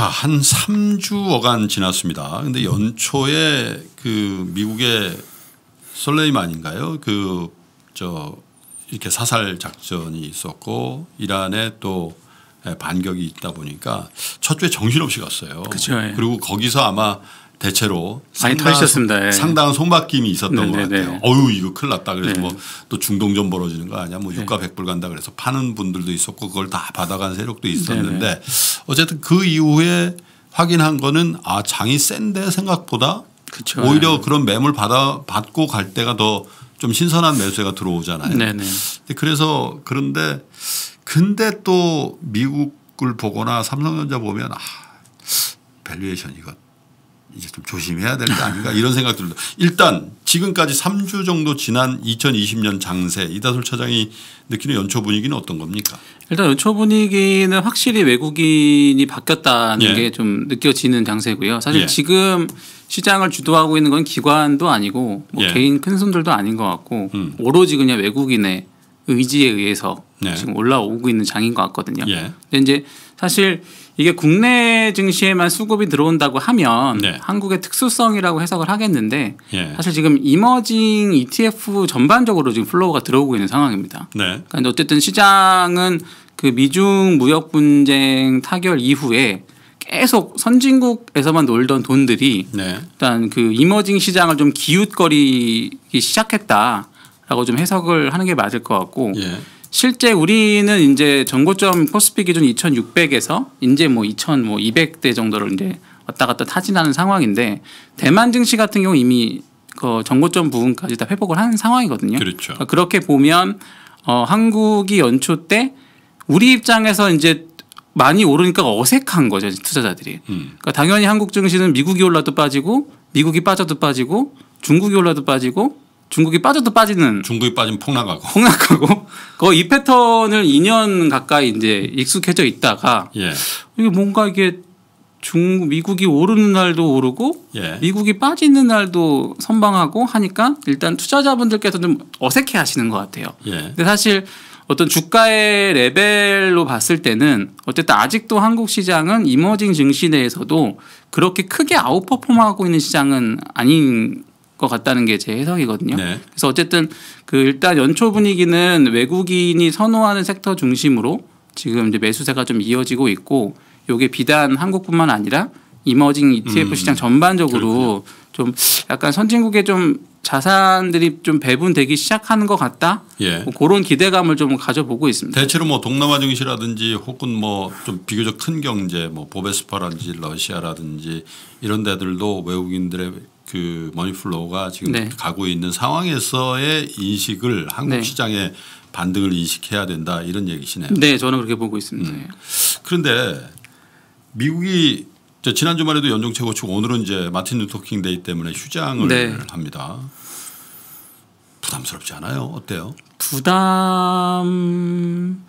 자, 한 3주여간 지났습니다. 근데 연초에 그 미국의 설레이만인가요? 그 저 이렇게 사살 작전이 있었고 이란에 또 예, 반격이 있다 보니까 첫 주에 정신없이 갔어요. 그쵸, 예. 그리고 거기서 아마 대체로 많이 터셨습니다 예. 상당한 손바뀜이 있었던 네네네. 것 같아요. 어유 이거 큰일 났다. 그래서 네. 뭐또 중동전 벌어지는 거 아니야. 뭐 네. 유가 백불 간다 그래서 파는 분들도 있었고 그걸 다 받아간 세력도 있었는데 네네. 어쨌든 그 이후에 확인한 거는 아 장이 센데 생각보다 그쵸. 오히려 네. 그런 매물 받아 받고 갈 때가 더 좀 신선한 매수가 들어오잖아요. 네네. 그래서 그런데 근데 또 미국을 보거나 삼성전자 보면 아 밸류에이션 이거 이제 좀 조심해야 될게 아닌가 이런 생각 들도 일단 지금까지 3주 정도 지난 2020년 장세 이다솔 차장이 느끼는 연초 분위기는 어떤 겁니까? 일단 연초 분위기는 확실히 외국인이 바뀌었다는 예. 게좀 느껴지는 장세고요. 사실 예. 지금 시장을 주도하고 있는 건 기관도 아니고 뭐 예. 개인 큰 손들도 아닌 것 같고 음. 오로지 그냥 외국인의 의지에 의해서 네. 지금 올라오고 있는 장인 것 같거든요. 예. 근데 이제 사실 이게 국내 증시에만 수급이 들어온다고 하면 네. 한국의 특수성이라고 해석을 하겠는데 예. 사실 지금 이머징 ETF 전반적으로 지금 플로우가 들어오고 있는 상황입니다. 네. 그러니까 어쨌든 시장은 그 미중 무역 분쟁 타결 이후에 계속 선진국에서만 놀던 돈들이 네. 일단 그 이머징 시장을 좀 기웃거리기 시작했다라고 좀 해석을 하는 게 맞을 것 같고 예. 실제 우리는 이제 전고점 코스피 기준 2,600에서 이제 뭐 2,200대 뭐 정도를 이제 왔다 갔다 타진하는 상황인데 대만 증시 같은 경우 이미 그 전고점 부분까지 다 회복을 한 상황이거든요. 그렇죠. 그러니까 그렇게 보면 어 한국이 연초 때 우리 입장에서 이제 많이 오르니까 어색한 거죠 투자자들이. 음. 그러니까 당연히 한국 증시는 미국이 올라도 빠지고 미국이 빠져도 빠지고 중국이 올라도 빠지고 중국이 빠져도 빠지는 중국이 빠진 폭락하고 폭락하고 그 이 패턴을 2년 가까이 이제 익숙해져 있다가 예. 이게 뭔가 이게 중국 미국이 오르는 날도 오르고 예. 미국이 빠지는 날도 선방하고 하니까 일단 투자자분들께서 좀 어색해 하시는 것 같아요. 예. 근데 사실 어떤 주가의 레벨로 봤을 때는 어쨌든 아직도 한국 시장은 이머징 증시 내에서도 그렇게 크게 아웃퍼폼하고 있는 시장은 아닌 것 같다는 게 제 해석이거든요. 네. 그래서 어쨌든 그 일단 연초 분위기는 외국인이 선호하는 섹터 중심으로 지금 이제 매수세가 좀 이어지고 있고 요게 비단 한국뿐만 아니라 이머징 ETF 음. 시장 전반적으로 그렇군요. 좀 약간 선진국에 좀 자산들이 좀 배분되기 시작하는 것 같다. 예. 뭐 그런 기대감을 좀 가져보고 있습니다. 대체로 뭐 동남아 증시라든지 혹은 뭐 좀 비교적 큰 경제 뭐 보베스파라든지 러시아라든지 이런 데들도 외국인들의 그 머니플로우가 지금 네. 가고 있는 상황에서의 인식을 한국 네. 시장의 반등을 인식해야 된다 이런 얘기시네요. 네, 저는 그렇게 보고 있습니다. 음. 그런데 미국이 지난 주말에도 연중 최고치고 오늘은 이제 마틴 루터킹 데이 때문에 휴장을 네. 합니다. 부담스럽지 않아요? 어때요? 부담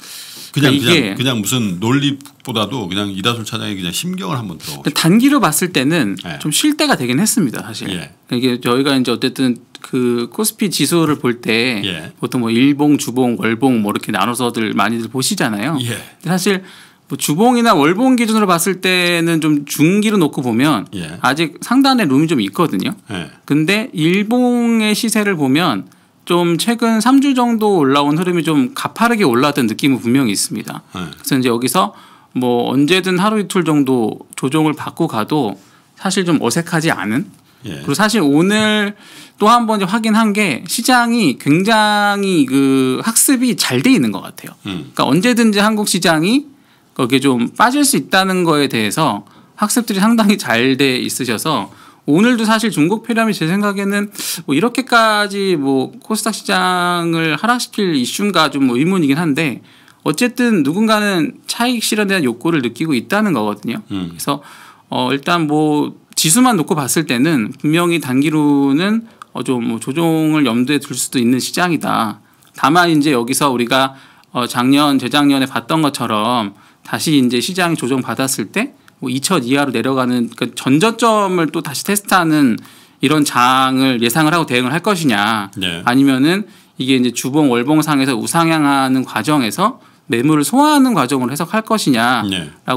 그냥 그러니까 그냥, 그냥 무슨 논리보다도 그냥 이다솔 차장이 그냥 심경을 한번 또 단기로 봤을 때는 네. 예. 좀쉴 때가 되긴 했습니다 사실 예. 그러니까 이게 저희가 이제 어쨌든 그 코스피 지수를 볼때 예. 보통 뭐 일봉 주봉 월봉 뭐 이렇게 나눠서들 많이들 보시잖아요 예. 사실 뭐 주봉이나 월봉 기준으로 봤을 때는 좀 중기로 놓고 보면 예. 아직 상단에 룸이 좀 있거든요. 예. 근데 일봉의 시세를 보면 좀 최근 3주 정도 올라온 흐름이 좀 가파르게 올라왔던 느낌은 분명히 있습니다. 예. 그래서 이제 여기서 뭐 언제든 하루 이틀 정도 조정을 받고 가도 사실 좀 어색하지 않은 예. 그리고 사실 오늘 또 한 번 확인한 게 시장이 굉장히 그 학습이 잘 돼 있는 것 같아요. 음. 그러니까 언제든지 한국 시장이 거기에 좀 빠질 수 있다는 거에 대해서 학습들이 상당히 잘 돼 있으셔서 오늘도 사실 중국 폐렴이 제 생각에는 뭐 이렇게까지 뭐 코스닥 시장을 하락시킬 이슈인가 좀 뭐 의문이긴 한데 어쨌든 누군가는 차익 실현에 대한 욕구를 느끼고 있다는 거거든요. 음. 그래서 어 일단 뭐 지수만 놓고 봤을 때는 분명히 단기로는 어좀뭐 조정을 염두에 둘 수도 있는 시장이다. 다만 이제 여기서 우리가 어 작년 재작년에 봤던 것처럼 다시 이제 시장 조정받았을 때뭐 2천 이하로 내려가는 그 전저점을 또 다시 테스트하는 이런 장을 예상을 하고 대응을 할 것이냐 네. 아니면은 이게 이제 주봉 월봉상에서 우상향하는 과정에서 매물을 소화하는 과정으로 해석할 것이냐라고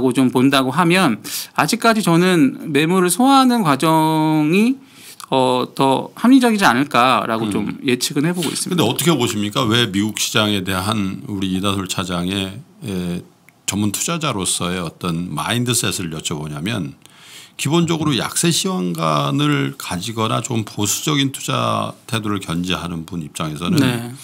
네. 좀 본다고 하면 아직까지 저는 매물을 소화하는 과정이 어, 더 합리적이지 않을까라고 음. 좀 예측은 해보고 있습니다. 그런데 어떻게 보십니까? 왜 미국 시장에 대한 우리 이다솔 차장의 전문 투자자로서의 어떤 마인드셋을 여쭤보냐면 기본적으로 약세 시황관을 가지거나 좀 보수적인 투자 태도를 견제하는 분 입장에서는 네.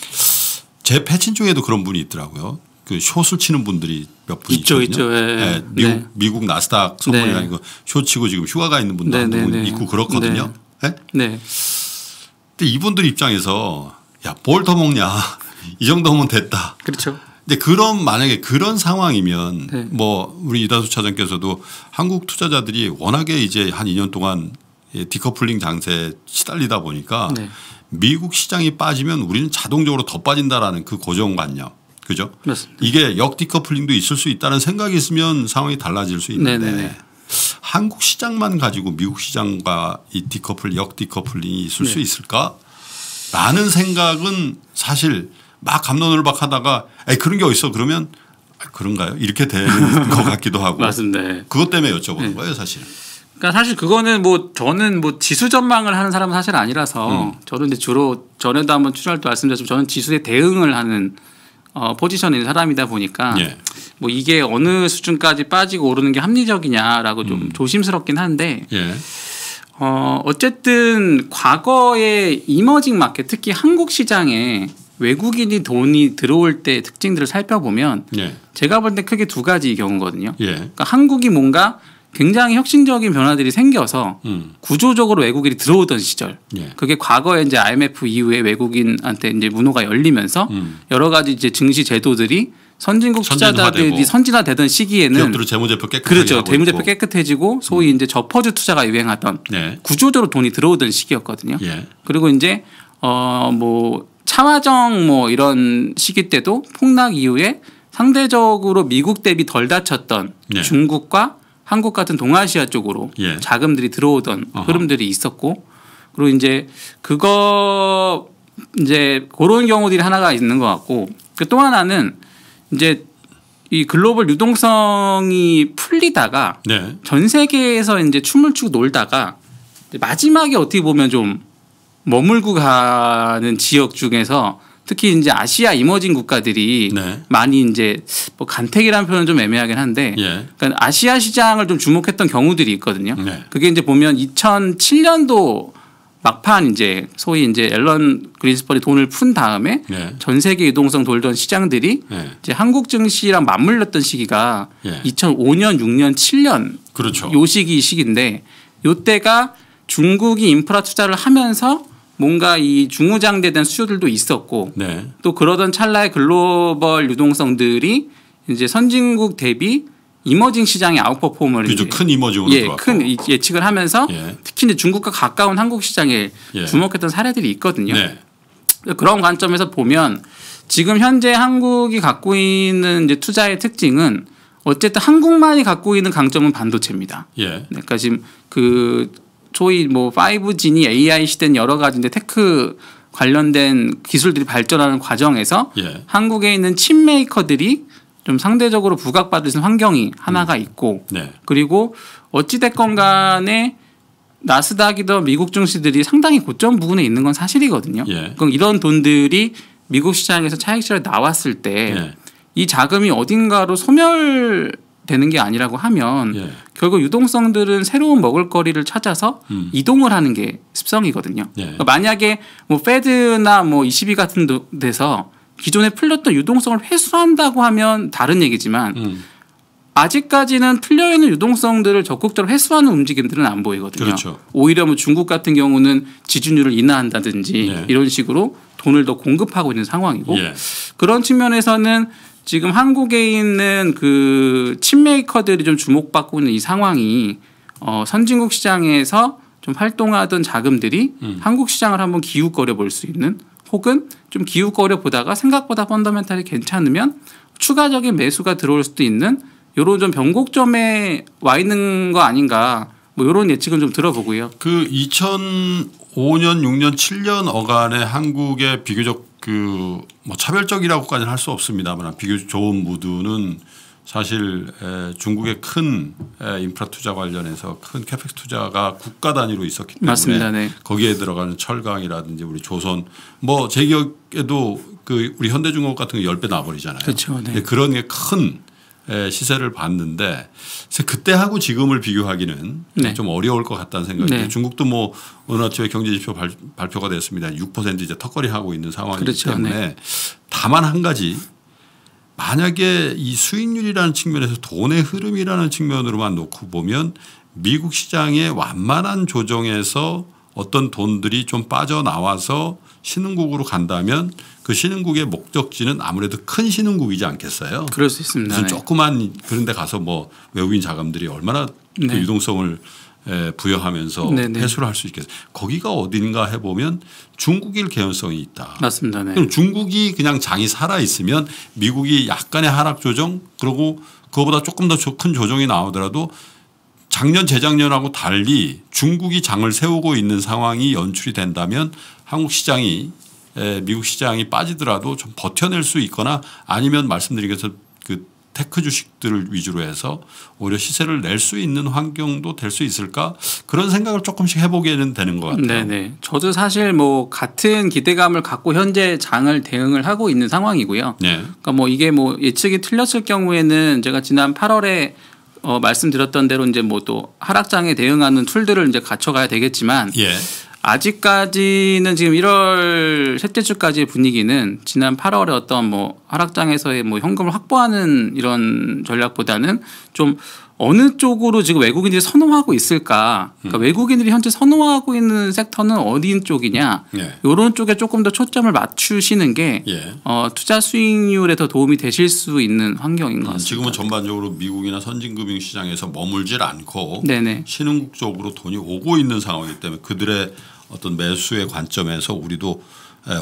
제 패친 중에도 그런 분이 있더라고요. 그 숏을 치는 분들이 몇 분이 있죠, 있죠 예. 네. 미국, 네. 미국 나스닥 선물이 아니고 숏 치고 지금 휴가가 있는 분도 네, 한분 네, 네. 있고 그렇거든요. 네. 예? 네. 근데 이분들 입장에서 야, 뭘더 먹냐. 이 정도면 됐다. 그렇죠. 근데 그런 만약에 그런 상황이면 네. 뭐 우리 이다수 차장께서도 한국 투자자들이 워낙에 이제 한 2년 동안 예, 디커플링 장세에 시달리다 보니까 네. 미국 시장이 빠지면 우리는 자동적으로 더 빠진다라는 그 고정관념. 그죠? 맞습니다. 이게 역디커플링도 있을 수 있다는 생각이 있으면 상황이 달라질 수 있는데 네네네. 네, 네. 한국 시장만 가지고 미국 시장과 이 디커플 역디커플링이 있을 네. 수 있을까라는 생각은 사실 막 감론을박 하다가 에 그런 게 어딨어 그러면 아, 그런가요? 이렇게 된것 같기도 하고. 맞습니다. 네. 그것 때문에 여쭤보는 네. 거예요, 사실. 그러니까 사실 그거는 뭐 저는 뭐 지수 전망을 하는 사람은 사실 아니라서 음. 저는 이제 주로 전에도 한번 출연할 때 말씀드렸지만 저는 지수에 대응을 하는 어, 포지션인 사람이다 보니까 예. 뭐 이게 어느 수준까지 빠지고 오르는 게 합리적이냐라고 좀 음. 조심스럽긴 한데 예. 어, 어쨌든 과거에 이머징 마켓 특히 한국 시장에 외국인이 돈이 들어올 때 특징들을 살펴보면 예. 제가 볼 때 크게 두 가지 경우거든요. 예. 그러니까 한국이 뭔가 굉장히 혁신적인 변화들이 생겨서 음. 구조적으로 외국인이 들어오던 시절 예. 그게 과거에 이제 IMF 이후에 외국인한테 이제 문호가 열리면서 음. 여러 가지 이제 증시 제도들이 선진국 투자자들이 선진화되던 시기에는 기업들 재무제표 그렇죠. 재무제표 있 깨끗해지고 소위 음. 이제 저퍼즈 투자가 유행하던 네. 구조적으로 돈이 들어오던 시기였거든요. 예. 그리고 이제 어뭐 차화정 뭐 이런 시기 때도 폭락 이후에 상대적으로 미국 대비 덜 다쳤던 예. 중국과 한국 같은 동아시아 쪽으로 예. 자금들이 들어오던 어허. 흐름들이 있었고 그리고 이제 그거 이제 그런 경우들이 하나가 있는 것 같고 그 또 하나는 이제 이 글로벌 유동성이 풀리다가 네. 전 세계에서 이제 춤을 추고 놀다가 마지막에 어떻게 보면 좀 머물고 가는 지역 중에서 특히 이제 아시아 이머징 국가들이 네. 많이 이제 뭐 간택이라는 표현은 좀 애매하긴 한데 예. 그러니까 아시아 시장을 좀 주목했던 경우들이 있거든요. 네. 그게 이제 보면 2007년도 막판 이제 소위 이제 앨런 그린스펀이 돈을 푼 다음에 예. 전 세계 유동성 돌던 시장들이 예. 이제 한국 증시랑 맞물렸던 시기가 예. 2005년, 6년, 7년 그렇죠. 요 시기 시기인데 요때가 중국이 인프라 투자를 하면서 뭔가 이 중우장대된 수요들도 있었고 네. 또 그러던 찰나의 글로벌 유동성들이 이제 선진국 대비 이머징 시장의 아웃퍼포먼을 그죠 큰 이머징으로 예, 큰 예측을 하면서 예. 특히 이제 중국과 가까운 한국 시장에 예. 주목했던 사례들이 있거든요. 네. 그런 관점에서 보면 지금 현재 한국이 갖고 있는 이제 투자의 특징은 어쨌든 한국만이 갖고 있는 강점은 반도체입니다. 예. 네, 그러니까 지금 그 소위 뭐 5G니 AI 시대는 여러 가지인데 테크 관련된 기술들이 발전하는 과정에서 예. 한국에 있는 칩 메이커들이 좀 상대적으로 부각받을 수 환경이 하나가 음. 있고 네. 그리고 어찌됐건 간에 나스닥이든 미국 증시들이 상당히 고점 부근에 있는 건 사실이거든요. 예. 그럼 이런 돈들이 미국 시장에서 차익실에 나왔을 때이 예. 자금이 어딘가로 소멸 되는 게 아니라고 하면 예. 결국 유동성들은 새로운 먹을거리를 찾아서 음. 이동을 하는 게 습성이거든요. 예. 그러니까 만약에 뭐 페드나 뭐 이십이 같은 데서 기존에 풀렸던 유동성을 회수한다고 하면 다른 얘기지만 음. 아직까지는 풀려 있는 유동성들을 적극적으로 회수하는 움직임들은 안 보이거든요. 그렇죠. 오히려 뭐 중국 같은 경우는 지준율을 인하한다든지 예. 이런 식으로 돈을 더 공급하고 있는 상황이고 예. 그런 측면에서는 지금 한국에 있는 그 칩메이커들이 좀 주목받고 있는 이 상황이 어, 선진국 시장에서 좀 활동하던 자금들이 음. 한국 시장을 한번 기웃거려 볼 수 있는 혹은 좀 기웃거려 보다가 생각보다 펀더멘탈이 괜찮으면 추가적인 매수가 들어올 수도 있는 요런 좀 변곡점에 와 있는 거 아닌가 뭐 요런 예측은 좀 들어보고요. 그 5년, 6년, 7년 어간의 한국의 비교적 그 뭐 차별적이라고까지는 할 수 없습니다만 비교적 좋은 무드는 사실 중국의 큰 인프라 투자 관련해서 큰 캐펙스 투자가 국가 단위로 있었기 때문에 맞습니다, 네. 거기에 들어가는 철강이라든지 우리 조선 뭐 제 기억에도 그 우리 현대중공업 같은 거 10배 나버리잖아요. 그렇죠. 네. 그런 게큰 예, 시세를 봤는데 그때하고 지금을 비교하기는 네. 좀 어려울 것 같다는 생각이 네. 중국도 뭐 어느 아침에 경제지표 발표가 됐습니다. 6% 이제 턱걸이 하고 있는 상황이기 그렇죠. 네. 때문에 네. 다만 한 가지 만약에 이 수익률이라는 측면에서 돈의 흐름이라는 측면으로만 놓고 보면 미국 시장의 완만한 조정에서 어떤 돈들이 좀 빠져나와서 신흥국으로 간다면 그 신흥국의 목적지는 아무래도 큰 신흥국이지 않겠어요. 그럴 수 있습니다. 무슨 네. 조그만 그런데 가서 뭐 외국인 자금들이 얼마나 그 네. 그 유동성을 부여하면서 네네. 네. 회수를 할 수 있겠어요. 거기가 어딘가 해보면 중국일 개연성이 있다. 맞습니다. 네. 그럼 중국이 그냥 장이 살아 있으면 미국이 약간의 하락 조정 그리고 그거보다 조금 더 큰 조정이 나오더라도 작년 재작년하고 달리 중국이 장을 세우고 있는 상황이 연출이 된다면 한국 시장이 미국 시장이 빠지더라도 좀 버텨낼 수 있거나 아니면 말씀드린 것처럼 그 테크 주식들을 위주로 해서 오히려 시세를 낼 수 있는 환경도 될 수 있을까 그런 생각을 조금씩 해보게는 되는 것 같아요. 네네. 저도 사실 뭐 같은 기대감을 갖고 현재 장을 대응을 하고 있는 상황이고요. 네. 그러니까 뭐 이게 뭐 예측이 틀렸을 경우에는 제가 지난 8월에 어, 말씀드렸던 대로 이제 뭐 또 하락장에 대응하는 툴들을 이제 갖춰가야 되겠지만 예. 아직까지는 지금 1월 셋째 주까지 의 분위기는 지난 8월에 어떤 뭐 하락장에서의 뭐 현금을 확보하는 이런 전략보다는 좀 어느 쪽으로 지금 외국인들이 선호하고 있을까? 그러니까 음. 외국인들이 현재 선호하고 있는 섹터는 어디인 쪽이냐? 예. 이런 쪽에 조금 더 초점을 맞추시는 게 예. 어, 투자 수익률에 더 도움이 되실 수 있는 환경인 것 음, 같습니다. 지금은 전반적으로 미국이나 선진금융 시장에서 머물질 않고 네네. 신흥국 쪽으로 돈이 오고 있는 상황이기 때문에 그들의 어떤 매수의 관점에서 우리도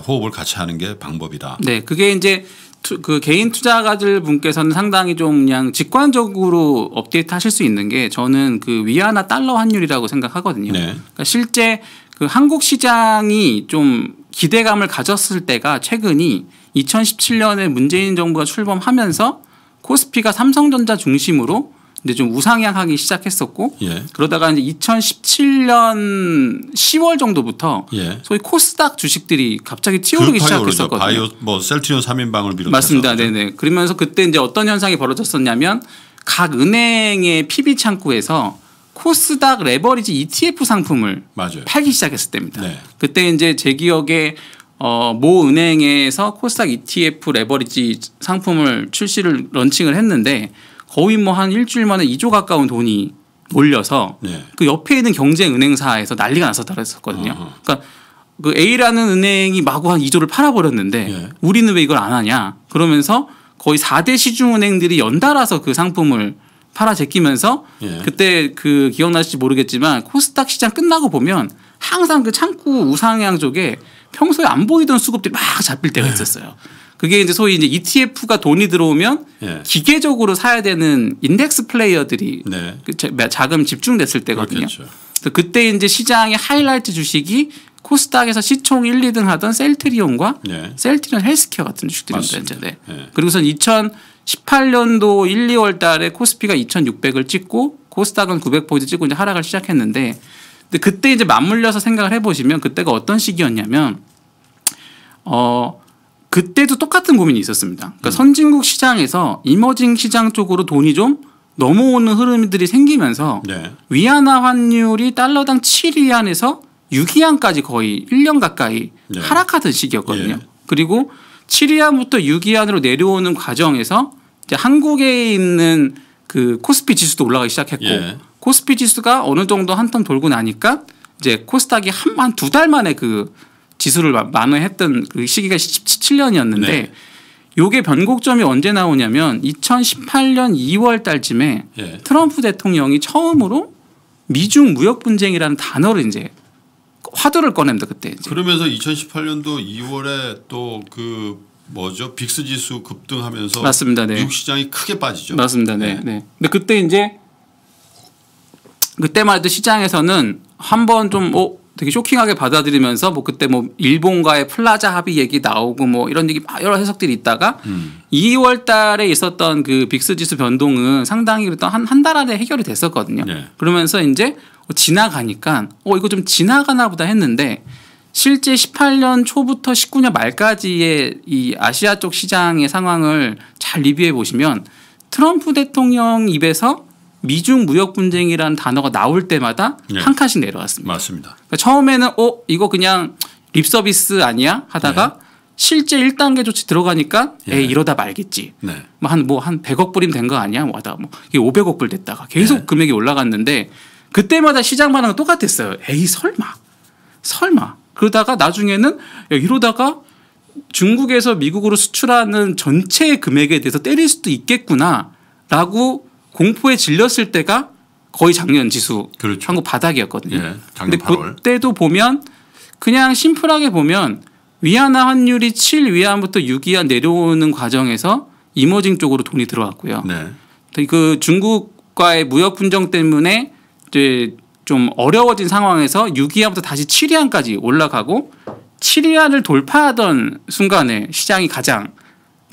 호흡을 같이 하는 게 방법이다. 네, 그게 이제 투, 그 개인 투자가들 분께서는 상당히 좀 그냥 직관적으로 업데이트 하실 수 있는 게 저는 그 위안화 달러 환율이라고 생각하거든요. 네. 그러니까 실제 그 한국 시장이 좀 기대감을 가졌을 때가 최근이 2017년에 문재인 정부가 출범하면서 코스피가 삼성전자 중심으로 이제 좀 우상향하기 시작했었고 예. 그러다가 이제 2017년 10월 정도부터 예. 소위 코스닥 주식들이 갑자기 튀어오르기 시작했었거든요. 바이오 뭐 셀트리온 3인방을 비롯해서 맞습니다. 네네. 그러면서 그때 이제 어떤 현상이 벌어졌었냐면 각 은행의 PB 창구에서 코스닥 레버리지 ETF 상품을 맞아요. 팔기 시작했을 때입니다. 네. 그때 이제 제 기억에 어, 모 은행에서 코스닥 ETF 레버리지 상품을 출시를 런칭을 했는데 거의 뭐 한 일주일 만에 2조 가까운 돈이 몰려서 네. 그 옆에 있는 경쟁은행사에서 난리가 났었다 그랬었거든요. 아하. 그러니까 그 A라는 은행이 마구 한 2조를 팔아버렸는데 네. 우리는 왜 이걸 안 하냐 그러면서 거의 4대 시중은행들이 연달아서 그 상품을 팔아 제끼면서 예. 그때 그 기억나실지 모르겠지만 코스닥 시장 끝나고 보면 항상 그 창구 우상향 쪽에 평소에 안 보이던 수급들이 막 잡힐 때가 네. 있었어요. 그게 이제 소위 이제 ETF가 돈이 들어오면 예. 기계적으로 사야 되는 인덱스 플레이어들이 네. 그 자금 집중됐을 때거든요. 그렇겠죠. 그때 이제 시장의 하이라이트 주식이 코스닥에서 시총 1, 2등 하던 셀트리온과 네. 셀트리온 헬스케어 같은 주식들입니다. 네. 네. 그리고선 2018년도 1, 2월 달에 코스피가 2,600을 찍고 코스닥은 900포인트 찍고 이제 하락을 시작했는데 근데 그때 이제 맞물려서 생각을 해보시면 그때가 어떤 시기였냐면 어 그때도 똑같은 고민이 있었습니다. 그러니까 음. 선진국 시장에서 이머징 시장 쪽으로 돈이 좀 넘어오는 흐름들이 생기면서 네. 위안화 환율이 달러당 7위안에서 6위안까지 거의 1년 가까이 네. 하락하던 시기였거든요. 예. 그리고 7위안부터 6위안으로 내려오는 과정에서 이제 한국에 있는 그 코스피 지수도 올라가기 시작했고 예. 코스피 지수가 어느 정도 한 턴 돌고 나니까 이제 코스닥이 한 두 달 만에 그 지수를 만회했던 그 시기가 17년이었는데 네. 요게 변곡점이 언제 나오냐면 2018년 2월 달쯤에 네. 트럼프 대통령이 처음으로 미중 무역 분쟁이라는 단어를 이제 화두를 꺼냅니다 그때 이제. 그러면서 2018년도 2월에 또 그 뭐죠 빅스 지수 급등하면서 맞습니다. 네. 미국 시장이 크게 빠지죠. 맞습니다. 네. 네. 네. 근데 그때 이제 그때만 도 시장에서는 한 번좀 어, 되게 쇼킹하게 받아들이면서 뭐 그때 뭐 일본과의 플라자 합의 얘기 나오고 뭐 이런 얘기 여러 해석들이 있다가 음. 2월 달에 있었던 그 빅스 지수 변동은 상당히 그랬던 한한 달 안에 해결이 됐었거든요. 네. 그러면서 이제 어, 지나가니까 어 이거 좀 지나가나 보다 했는데 실제 18년 초부터 19년 말까지의 이 아시아 쪽 시장의 상황을 잘 리뷰해 보시면 트럼프 대통령 입에서 미중 무역 분쟁이라는 단어가 나올 때마다 네. 한 칸씩 내려왔습니다 맞습니다. 그러니까 처음에는 어 이거 그냥 립 서비스 아니야 하다가 네. 실제 1단계 조치 들어가니까 예. 에이 러다 말겠지. 네. 뭐한 뭐 한 100억 불이면 된 거 아니야? 뭐 하다 뭐 500억 불 됐다가 계속 예. 금액이 올라갔는데 그때마다 시장 반응은 똑같았어요. 에이 설마. 설마. 그러다가 나중에는 이러다가 중국에서 미국으로 수출하는 전체 금액에 대해서 때릴 수도 있겠구나라고 공포에 질렸을 때가 거의 작년 지수 그렇죠. 한국 바닥이었거든요. 예, 작년 근데 8월. 그때도 보면 그냥 심플하게 보면 위안화 환율이 7 위안부터 6 위안 내려오는 과정에서 이머징 쪽으로 돈이 들어왔고요. 네. 그 중국과의 무역 분쟁 때문에 이제 좀 어려워진 상황에서 6 위안부터 다시 7 위안까지 올라가고 7 위안을 돌파하던 순간에 시장이 가장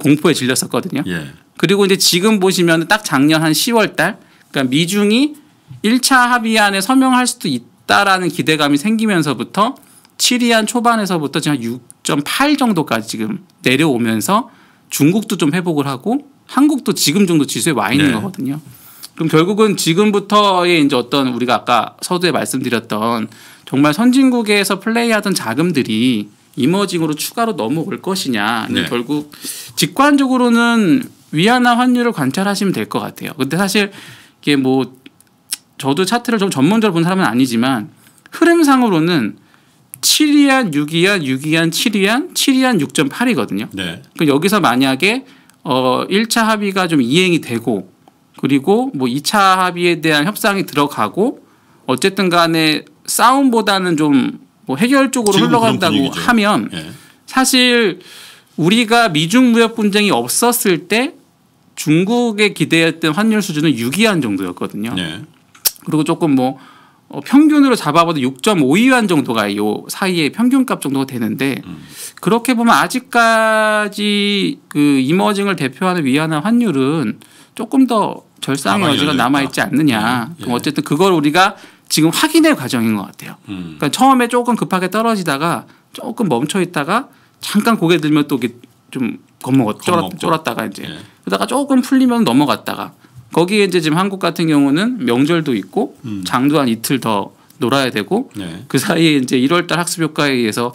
공포에 질렸었거든요. 예. 그리고 이제 지금 보시면 딱 작년 한 10월 달 그러니까 미중이 1차 합의안에 서명할 수도 있다라는 기대감이 생기면서부터 7위안 초반에서부터 지금 한6.8 정도까지 지금 내려오면서 중국도 좀 회복을 하고 한국도 지금 정도 지수에 와 있는 네. 거거든요. 그럼 결국은 지금부터의 이제 어떤 우리가 아까 서두에 말씀드렸던 정말 선진국에서 플레이하던 자금들이 이머징으로 추가로 넘어올 것이냐. 네. 결국 직관적으로는 위안화 환율을 관찰하시면 될 것 같아요. 근데 사실 이게 뭐 저도 차트를 좀 전문적으로 본 사람은 아니지만 흐름상으로는 7위안, 6위안, 6위안, 7위안, 7위안 6.8이거든요. 네. 그럼 여기서 만약에 어 1차 합의가 좀 이행이 되고 그리고 뭐 2차 합의에 대한 협상이 들어가고 어쨌든 간에 싸움보다는 좀 뭐해결쪽으로 흘러간다고 하면 네. 사실 우리가 미중 무역 분쟁이 없었을 때 중국에 기대했던 환율 수준은 6위안 정도였거든요. 네. 그리고 조금 뭐 어, 평균으로 잡아봐도 6.5위안 정도가 요 사이에 평균값 정도가 되는데 음. 그렇게 보면 아직까지 그 이머징을 대표하는 위안화 환율은 조금 더 절상의 여지가 남아 있지 않느냐. 예. 그럼 어쨌든 그걸 우리가 지금 확인의 과정인 것 같아요. 음. 그러니까 처음에 조금 급하게 떨어지다가 조금 멈춰 있다가 잠깐 고개 들면 또 이게 렇좀겁먹었 쫄았, 쫄았다가 이제 예. 그러다가 조금 풀리면 넘어갔다가 거기에 이제 지금 한국 같은 경우는 명절도 있고 음. 장도 한 이틀 더 놀아야 되고 네. 그 사이에 이제 1월달 학습 효과에 의해서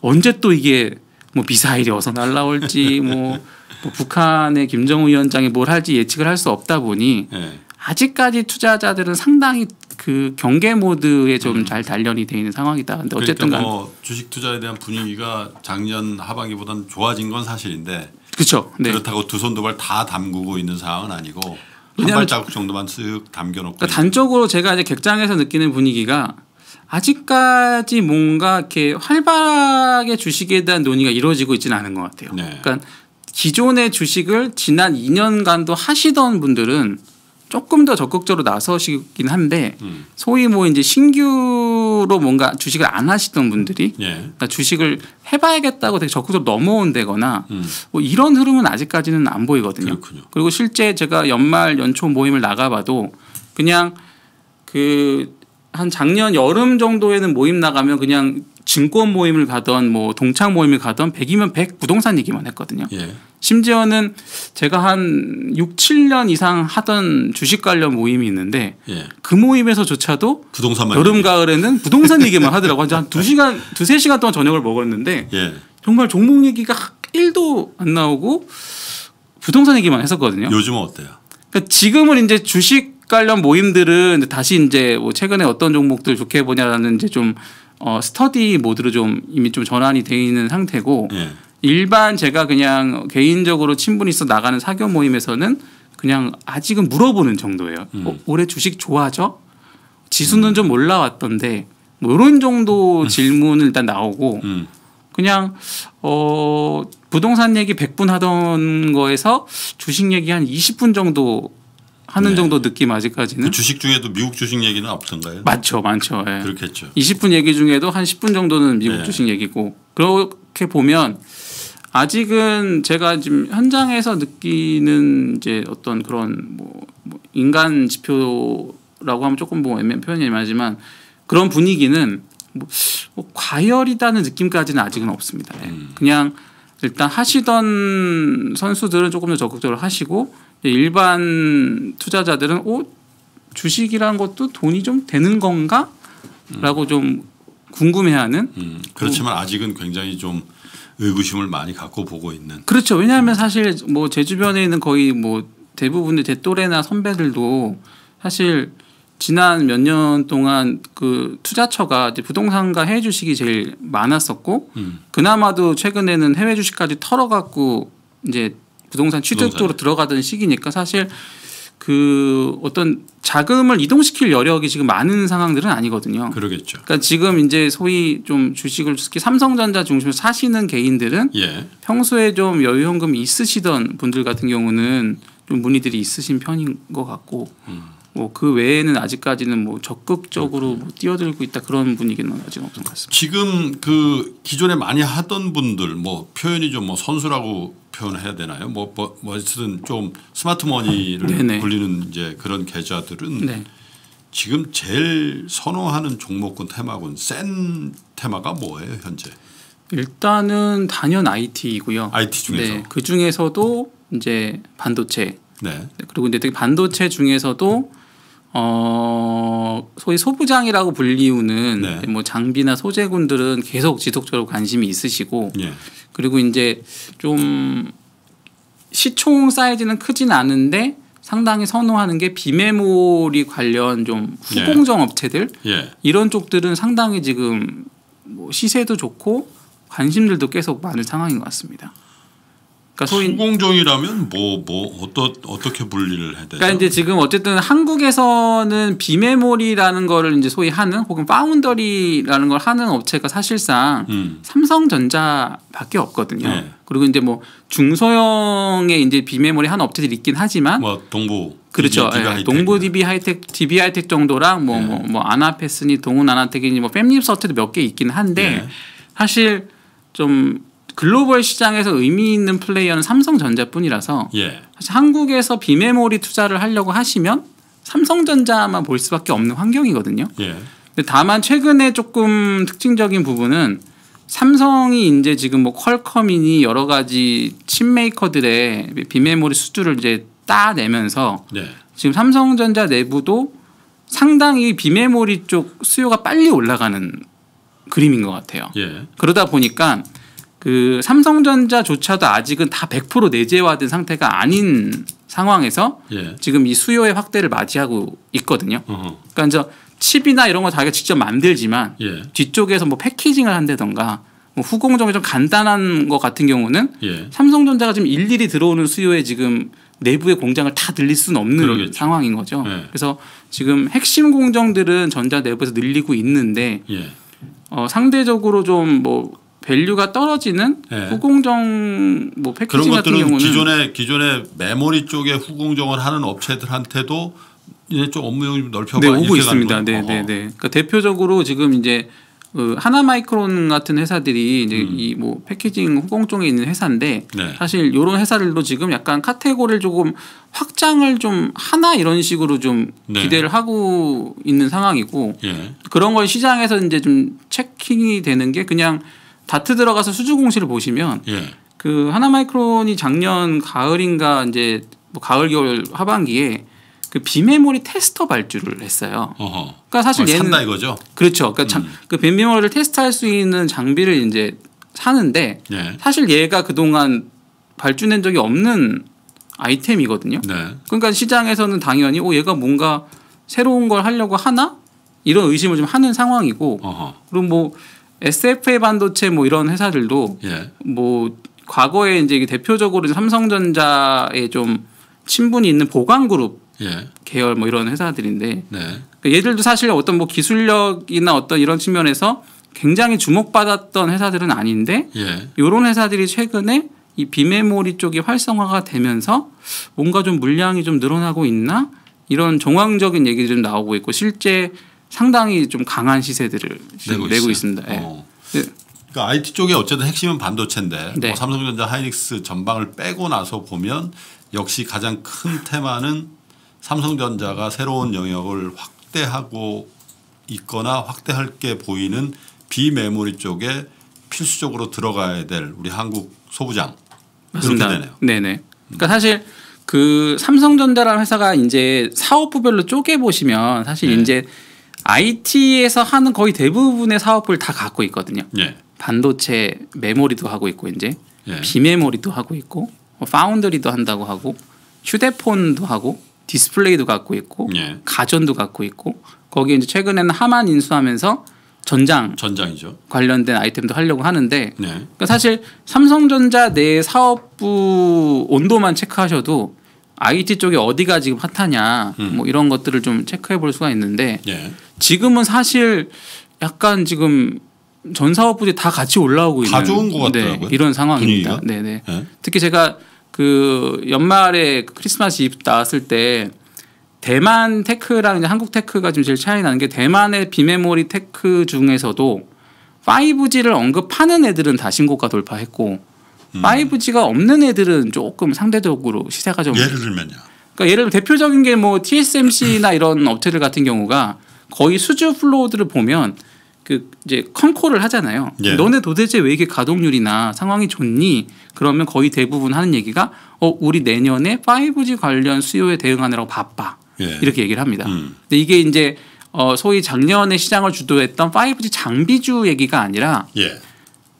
언제 또 이게 뭐 미사일이 어서 날라올지 뭐, 뭐, 북한의 김정은 위원장이 뭘 할지 예측을 할 수 없다 보니 네. 아직까지 투자자들은 상당히 그 경계 모드에 좀잘 음. 단련이 돼 있는 상황이다. 근데 그러니까 어쨌든 그러니까 뭐 주식 투자에 대한 분위기가 작년 하반기보다는 좋아진 건 사실인데 그렇죠. 네. 그렇다고 두 손 두 발 다 담그고 있는 상황은 아니고 한 발자국 정도만 쓱 담겨놓고. 그러니까 단적으로 제가 이제 객장에서 느끼는 분위기가 아직까지 뭔가 이렇게 활발하게 주식에 대한 논의가 이루어지고 있지는 않은 것 같아요. 네. 그러니까 기존의 주식을 지난 2년간도 하시던 분들은 조금 더 적극적으로 나서시긴 한데 음. 소위 뭐 이제 신규로 뭔가 주식을 안 하시던 분들이 예. 그러니까 주식을 해봐야겠다고 되게 적극적으로 넘어온다거나 음. 뭐 이런 흐름은 아직까지는 안 보이거든요. 그렇군요. 그리고 실제 제가 연말 연초 모임을 나가봐도 그냥 그 한 작년 여름 정도에는 모임 나가면 그냥 증권 모임을 가던 뭐 동창 모임을 가던 100이면 100 부동산 얘기만 했거든요. 예. 심지어는 제가 한 6, 7년 이상 하던 주식 관련 모임이 있는데 예. 그 모임에서조차도 부동산만 여름 얘기. 가을에는 부동산 얘기만 하더라고. 요한 2시간, 2, 3시간 동안 저녁을 먹었는데 예. 정말 종목 얘기가 1도 안 나오고 부동산 얘기만 했었거든요. 요즘은 어때요? 그러니까 지금은 이제 주식 관련 모임들은 다시 이제 뭐 최근에 어떤 종목들 좋게 보냐라는 이제 좀 어, 스터디 모드로 좀 이미 좀 전환이 돼 있는 상태고 예. 일반 제가 그냥 개인적으로 친분 있어 나가는 사교 모임에서는 그냥 아직은 물어보는 정도예요. 음. 어, 올해 주식 좋아하죠 지수는 음. 좀 올라왔던데 뭐 이런 정도 음. 질문을 일단 나오고 음. 그냥 어 부동산 얘기 100분 하던 거에서 주식 얘기 한 20분 정도 하는 네. 정도 느낌 아직까지는. 그 주식 중에도 미국 주식 얘기는 없던가요? 맞죠. 많죠. 예. 그렇겠죠. 20분 얘기 중에도 한 10분 정도는 미국 네. 주식 얘기고 그렇게 보면 아직은 제가 지금 현장에서 느끼는 이제 어떤 그런 뭐, 뭐 인간 지표라고 하면 조금 뭐 애매한 표현이지만 그런 분위기는 뭐, 뭐 과열이다는 느낌까지는 아직은 없습니다. 예. 음. 그냥 일단 하시던 선수들은 조금 더 적극적으로 하시고 일반 투자자들은 오 어, 주식이라는 것도 돈이 좀 되는 건가라고 음. 좀 궁금해하는. 음. 그렇지만 아직은 굉장히 좀 의구심을 많이 갖고 보고 있는. 그렇죠. 왜냐하면 음. 사실 뭐 제 주변에 있는 거의 뭐 대부분의 제 또래나 선배들도 사실 지난 몇 년 동안 그 투자처가 이제 부동산과 해외 주식이 제일 많았었고 음. 그나마도 최근에는 해외 주식까지 털어갖고 이제 부동산 취득 부동산. 쪽으로 들어가던 시기니까 사실 그 어떤 자금을 이동시킬 여력이 지금 많은 상황들은 아니거든요. 그러겠죠. 그러니까 지금 이제 소위 좀 주식을 특히 삼성전자 중심으로 사시는 개인들은 예. 평소에 좀 여유 현금이 있으시던 분들 같은 경우는 좀 문의들이 있으신 편인 것 같고 음. 뭐그 외에는 아직까지는 뭐 적극적으로 뭐 뛰어들고 있다 그런 분위기는 아직 없는 것 같습니다. 지금 그 기존에 많이 하던 분들 뭐 표현이 좀뭐 선수라고 표현해야 되나요? 뭐, 뭐, 뭐 어쨌든 좀 스마트머니를 네네. 불리는 이제 그런 계좌들은 네. 지금 제일 선호하는 종목군 테마군 센 테마가 뭐예요 현재? 일단은 단연 IT이고요. IT 중에서 네, 그 중에서도 이제 반도체. 네. 그리고 이제 특히 그 반도체 중에서도 어, 소위 소부장이라고 불리우는 네. 뭐 장비나 소재군들은 계속 지속적으로 관심이 있으시고 예. 그리고 이제 좀 시총 사이즈는 크진 않은데 상당히 선호하는 게 비메모리 관련 좀 후공정 예. 업체들 예. 이런 쪽들은 상당히 지금 뭐 시세도 좋고 관심들도 계속 많은 상황인 것 같습니다. 그러니까 소위 공종이라면 뭐 뭐 어떠 어떻게 분리를 해야 되죠? 그러니까 이제 지금 어쨌든 한국에서는 비메모리라는 거를 이제 소위 하는 혹은 파운더리라는 걸 하는 업체가 사실상 음. 삼성전자밖에 없거든요. 네. 그리고 이제 뭐 중소형의 이제 비메모리 한 업체들이 있긴 하지만 뭐 동부 그렇죠. 예, 동부 DB 하이텍 DB 하이텍 정도랑 뭐뭐 네. 뭐, 뭐 아나패스니 동훈 아나텍이니 뭐 팸립서트도 몇 개 있긴 한데 네. 사실 좀 글로벌 시장에서 의미 있는 플레이어는 삼성전자뿐이라서 예. 사실 한국에서 비메모리 투자를 하려고 하시면 삼성전자만 볼 수밖에 없는 환경이거든요. 예. 근데 다만 최근에 조금 특징적인 부분은 삼성이 이제 지금 뭐 퀄컴이니 여러 가지 칩 메이커들의 비메모리 수주를 이제 따내면서 예. 지금 삼성전자 내부도 상당히 비메모리 쪽 수요가 빨리 올라가는 그림인 것 같아요. 예. 그러다 보니까 그 삼성전자조차도 아직은 다 100% 내재화된 상태가 아닌 상황에서 예. 지금 이 수요의 확대를 맞이하고 있거든요. 어허. 그러니까 이제 칩이나 이런 거 자기가 직접 만들지만 예. 뒤쪽에서 뭐 패키징을 한다던가 뭐 후공정이 좀 간단한 것 같은 경우는 예. 삼성전자가 지금 일일이 들어오는 수요에 지금 내부의 공장을 다 늘릴 수는 없는 그러겠죠. 상황인 거죠. 예. 그래서 지금 핵심 공정들은 전자 내부에서 늘리고 있는데 예. 어, 상대적으로 좀뭐 밸류가 떨어지는 네. 후공정 뭐 패키지 그런 같은 경우는 기존에 기존에 메모리 쪽에 후공정을 하는 업체들한테도 이제 좀 업무용이 넓혀가 네, 오고 있습니다. 네, 네, 네. 그러니까 대표적으로 지금 이제 그 하나마이크론 같은 회사들이 이제 음. 이뭐 패키징 후공 정에 있는 회사인데 네. 사실 이런 회사들도 지금 약간 카테고리를 조금 확장을 좀 하나 이런 식으로 좀 네. 기대를 하고 있는 상황이고 예. 그런 걸 시장에서 이제 좀 체킹이 되는 게 그냥 다트 들어가서 수주 공시를 보시면 예. 그 하나마이크론이 작년 가을인가 이제 뭐 가을 겨울 하반기에 그 비메모리 테스터 발주를 했어요. 어허. 그러니까 사실 어, 얘는 산다 이거죠. 그렇죠. 그니까 음. 그 비메모리를 테스트할 수 있는 장비를 이제 사는데 예. 사실 얘가 그동안 발주낸 적이 없는 아이템이거든요. 네. 그러니까 시장에서는 당연히 오 얘가 뭔가 새로운 걸 하려고 하나 이런 의심을 좀 하는 상황이고 어허. 그럼뭐 SFA 반도체 뭐 이런 회사들도 예. 뭐 과거에 이제 대표적으로 삼성전자에 좀 친분이 있는 보강그룹 예. 계열 뭐 이런 회사들인데 네. 그러니까 얘들도 사실 어떤 뭐 기술력이나 어떤 이런 측면에서 굉장히 주목받았던 회사들은 아닌데 예. 이런 회사들이 최근에 이 비메모리 쪽이 활성화가 되면서 뭔가 좀 물량이 좀 늘어나고 있나 이런 정황적인 얘기들이 좀 나오고 있고 실제 상당히 좀 강한 시세들을 내고, 내고 있습니다. 예. 어. 예. 그러니까 IT 쪽에 어쨌든 핵심은 반도체인데 네. 뭐 삼성전자 하이닉스 전방을 빼고 나서 보면 역시 가장 큰 테마는 삼성전자가 새로운 영역을 확대하고 있거나 확대할 게 보이는 비메모리 쪽에 필수적으로 들어가야 될 우리 한국 소부장 맞습니다. 그렇게 되네요. 네네. 음. 그러니까 사실 그 삼성전자라는 회사가 이제 사업부별로 쪼개 보시면 사실 네. 이제 IT에서 하는 거의 대부분의 사업을 다 갖고 있거든요. 예. 반도체 메모리도 하고 있고 이제 예. 비메모리도 하고 있고 뭐 파운드리도 한다고 하고 휴대폰도 하고 디스플레이도 갖고 있고 예. 가전도 갖고 있고 거기에 이제 최근에는 하만 인수하면서 전장 전장이죠. 관련된 아이템도 하려고 하는데 네. 그러니까 사실 삼성전자 내 사업부 온도만 체크하셔도 IT 쪽이 어디가 지금 핫하냐 음. 뭐 이런 것들을 좀 체크해 볼 수가 있는데 네. 지금은 사실 약간 지금 전 사업부지 다 같이 올라오고 있는 다 좋은 것 네, 같더라고요. 네, 이런 상황입니다. 네네. 네. 네. 특히 제가 그 연말에 그 크리스마스 이브 나왔을 때 대만 테크랑 이제 한국 테크가 좀 제일 차이 나는 게 대만의 비메모리 테크 중에서도 5G를 언급하는 애들은 다 신고가 돌파했고 음. 5G가 없는 애들은 조금 상대적으로 시세가 좀 예를 들면요. 그러니까 예를 들면 대표적인 게 뭐 TSMC나 이런 업체들 같은 경우가 거의 수주 플로우들을 보면 그 이제 컨콜을 하잖아요. 예. 너네 도대체 왜 이게 렇 가동률이나 상황이 좋니? 그러면 거의 대부분 하는 얘기가 어 우리 내년에 5G 관련 수요에 대응하느라고 바빠. 예. 이렇게 얘기를 합니다. 음. 근데 이게 이제 어 소위 작년에 시장을 주도했던 5G 장비주 얘기가 아니라 예.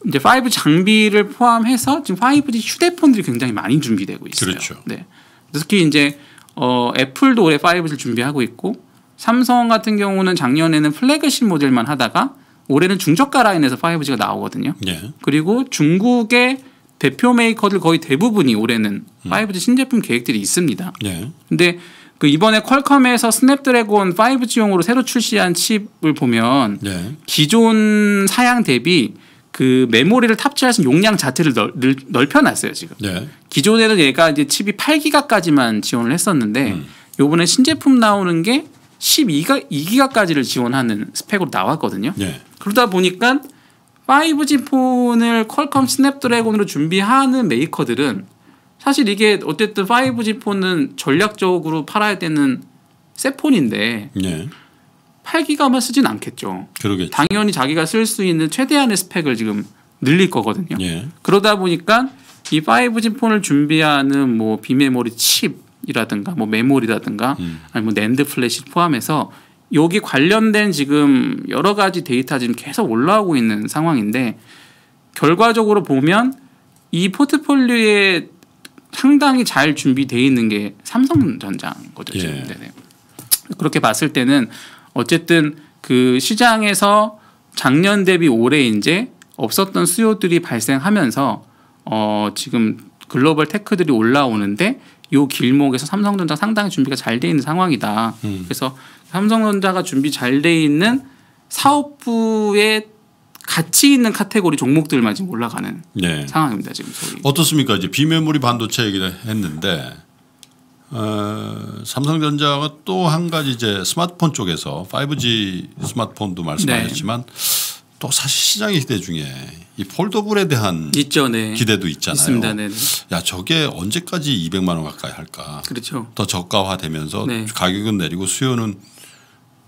이제 5G 장비를 포함해서 지금 5G 휴대폰들이 굉장히 많이 준비되고 있어요. 그렇죠. 네. 특히 이제 어 애플도 올해 5G를 준비하고 있고 삼성 같은 경우는 작년에는 플래그십 모델만 하다가 올해는 중저가 라인에서 5G가 나오거든요. 예. 그리고 중국의 대표 메이커들 거의 대부분이 올해는 음. 5G 신제품 계획들이 있습니다. 예. 근데 그 이번에 퀄컴에서 스냅드래곤 5G용으로 새로 출시한 칩을 보면 예. 기존 사양 대비 그 메모리를 탑재할 수 있는 용량 자체를 넓, 혀놨어요 지금. 예. 기존에는 얘가 이제 칩이 8기가까지만 지원을 했었는데 음. 요번에 신제품 나오는 게 12가 2기가까지를 지원하는 스펙으로 나왔거든요. 예. 그러다 보니까 5G 폰을 퀄컴 스냅드래곤으로 준비하는 메이커들은 사실 이게 어쨌든 5G 폰은 전략적으로 팔아야 되는 셋 폰인데 예. 8기가만 쓰진 않겠죠. 그러겠죠. 당연히 자기가 쓸 수 있는 최대한의 스펙을 지금 늘릴 거거든요. 예. 그러다 보니까 이 5G 폰을 준비하는 뭐 비메모리 칩 이라든가 뭐 메모리라든가 음. 아니 뭐 낸드 플래시 포함해서 여기 관련된 지금 여러 가지 데이터 지금 계속 올라오고 있는 상황인데 결과적으로 보면 이 포트폴리오에 상당히 잘 준비되어 있는 게 삼성전자인 거죠. 지금. 예. 네네. 그렇게 봤을 때는 어쨌든 그 시장에서 작년 대비 올해 이제 없었던 수요들이 발생하면서 어 지금 글로벌 테크들이 올라오는데 요 길목에서 삼성전자 상당히 준비가 잘 돼 있는 상황이다. 음. 그래서 삼성전자가 준비 잘 돼 있는 사업부의 가치 있는 카테고리 종목들만 지금 올라가는 네. 상황입니다. 지금 소위. 어떻습니까? 이제 비메모리 반도체 얘기를 했는데 어, 삼성전자가 또 한 가지 이제 스마트폰 쪽에서 5G 스마트폰도 말씀하셨지만 네. 또 사실 시장 의 기대 중에 이 폴더블에 대한 있죠, 네. 기대도 있잖아요. 있습니다, 네. 야 저게 언제까지 200만 원 가까이 할까? 그렇죠. 더 저가화되면서 네. 가격은 내리고 수요는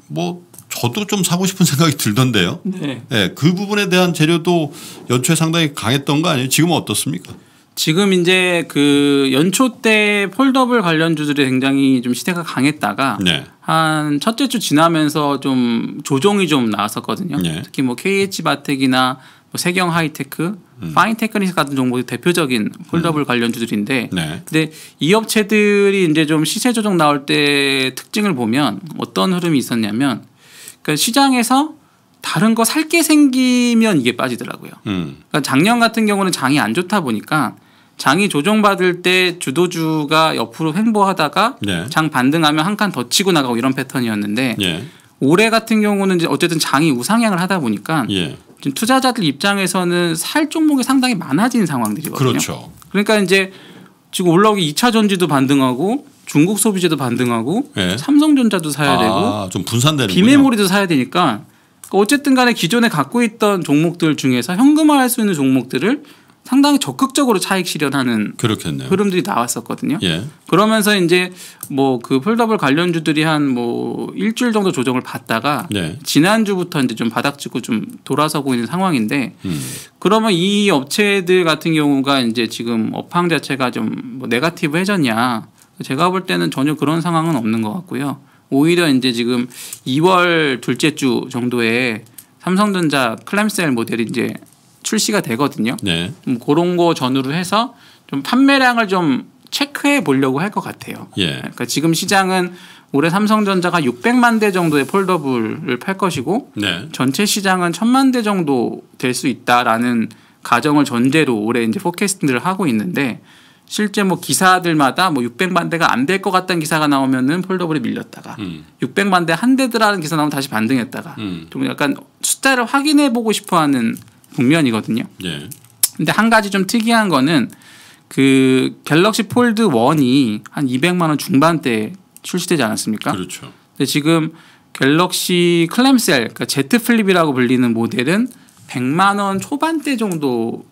뭐 저도 좀 사고 싶은 생각이 들던데요. 네. 네. 그 부분에 대한 재료도 연초에 상당히 강했던 거 아니에요? 지금은 어떻습니까? 지금 이제 그 연초 때 폴더블 관련주들이 굉장히 좀 시대가 강했다가 네. 한 첫째 주 지나면서 좀 조정이 좀 나왔었거든요. 예. 특히 뭐 KH 바텍이나 뭐 세경 하이테크, 음. 파인테크닉스 같은 종목이 대표적인 폴더블 음. 관련 주들인데, 네. 근데 이 업체들이 이제 좀 시세 조정 나올 때 특징을 보면 어떤 흐름이 있었냐면, 그니까 시장에서 다른 거 살 게 생기면 이게 빠지더라고요. 음. 그러니까 작년 같은 경우는 장이 안 좋다 보니까 장이 조정받을 때 주도주가 옆으로 횡보하다가 네. 장 반등하면 한 칸 더 치고 나가고 이런 패턴이었는데 예. 올해 같은 경우는 이제 어쨌든 장이 우상향을 하다 보니까 예. 지금 투자자들 입장에서는 살 종목이 상당히 많아진 상황들이거든요. 그렇죠. 그러니까 이제 지금 올라오기 2차 전지도 반등하고 중국 소비재도 반등하고 예. 삼성전자도 사야 아, 되고 좀 분산되는 비메모리도 사야 되니까 어쨌든 간에 기존에 갖고 있던 종목들 중에서 현금화할 수 있는 종목들을 상당히 적극적으로 차익 실현하는 그렇겠네요. 흐름들이 나왔었거든요. 예. 그러면서 이제 뭐 그 폴더블 관련주들이 한 뭐 일주일 정도 조정을 받다가 예. 지난주부터 이제 좀 바닥치고 좀 돌아서고 있는 상황인데 음. 그러면 이 업체들 같은 경우가 이제 지금 업황 자체가 좀 뭐 네가티브 해졌냐 제가 볼 때는 전혀 그런 상황은 없는 것 같고요. 오히려 이제 지금 2월 둘째 주 정도에 삼성전자 클램셀 모델이 이제 출시가 되거든요. 네. 음, 그런 거 전후로 해서 좀 판매량을 좀 체크해 보려고 할 것 같아요. 예. 그러니까 지금 시장은 올해 삼성전자가 600만 대 정도의 폴더블을 팔 것이고 네. 전체 시장은 1000만 대 정도 될 수 있다라는 가정을 전제로 올해 이제 포캐스팅을 하고 있는데 실제 뭐 기사들마다 뭐 600만 대가 안 될 것 같다는 기사가 나오면은 폴더블이 밀렸다가 음. 600만 대 한 대드라는 기사 나오면 다시 반등했다가 음. 좀 약간 숫자를 확인해 보고 싶어 하는 북면이거든요. 예. 근데 한 가지 좀 특이한 거는 그 갤럭시 폴드 원이한 200만 원 중반대 출시되지 않았습니까? 그렇죠. 근데 지금 갤럭시 클램셀, 그러니까 Z 플립이라고 불리는 모델은 100만 원 초반대 정도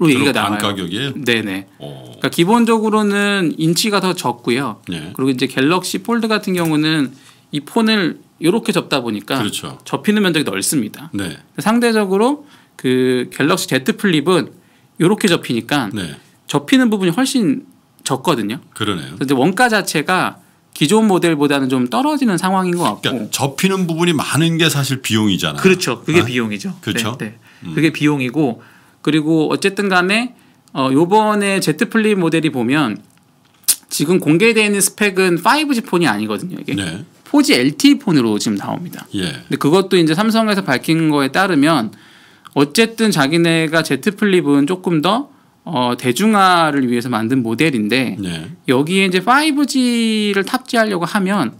로 얘기가 나와요. 가격이에요? 네네. 오. 어. 그러니까 기본적으로는 인치가 더 적고요. 네. 그리고 이제 갤럭시 폴드 같은 경우는 이 폰을 이렇게 접다 보니까 그렇죠. 접히는 면적이 넓습니다. 네. 상대적으로 그 갤럭시 Z 플립은 이렇게 접히니까 네. 접히는 부분이 훨씬 적거든요. 그러네요. 그래 원가 자체가 기존 모델보다는 좀 떨어지는 상황인 것 같고 그러니까 접히는 부분이 많은 게 사실 비용이잖아요. 그렇죠. 그게 아? 비용이죠. 그렇죠. 네, 네. 음. 그게 비용이고 그리고 어쨌든 간에 어, 요번에 Z 플립 모델이 보면 지금 공개되어 있는 스펙은 5G 폰이 아니거든요. 이게 네. 4G LTE 폰으로 지금 나옵니다. 예. 근데 그것도 이제 삼성에서 밝힌 거에 따르면 어쨌든 자기네가 Z 플립은 조금 더 어, 대중화를 위해서 만든 모델인데 네. 여기에 이제 5G를 탑재하려고 하면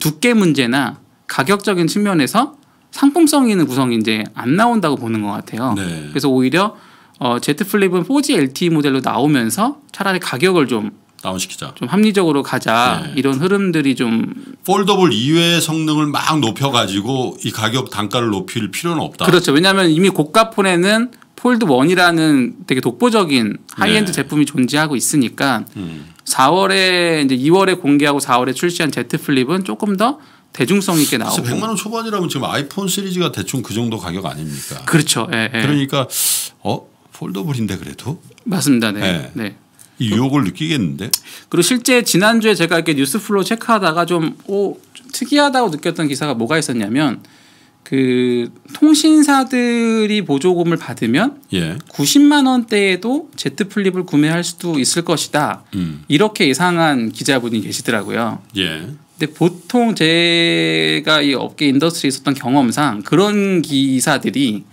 두께 문제나 가격적인 측면에서 상품성 있는 구성이 이제 안 나온다고 보는 것 같아요. 네. 그래서 오히려 어, Z 플립은 4G LTE 모델로 나오면서 차라리 가격을 좀 다운시키자. 좀 합리적으로 가자 네. 이런 흐름들이 좀 폴더블 이외의 성능을 막 높여가지고 이 가격 단가를 높일 필요는 없다. 그렇죠. 왜냐하면 이미 고가 폰에는 폴드 원이라는 되게 독보적인 하이엔드 네. 제품이 존재하고 있으니까 음. 4월에 이제 2월에 공개하고 4월에 출시한 Z 플립은 조금 더 대중성 있게 나오고 100만 원 초반이라면 지금 아이폰 시리즈가 대충 그 정도 가격 아닙니까? 그렇죠. 예, 예. 그러니까 어 폴더블인데 그래도 맞습니다. 네. 네. 네. 유혹을 느끼겠는데. 그리고 실제 지난주에 제가 이렇게 뉴스플로 체크하다가 좀, 오, 어, 좀 특이하다고 느꼈던 기사가 뭐가 있었냐면 그 통신사들이 보조금을 받으면 예. 90만 원대에도 z 플립을 구매할 수도 있을 것이다. 음. 이렇게 예상한 기자분이 계시더라고요. 예. 근데 보통 제가 이 업계 인더스트리에 있었던 경험상 그런 기사들이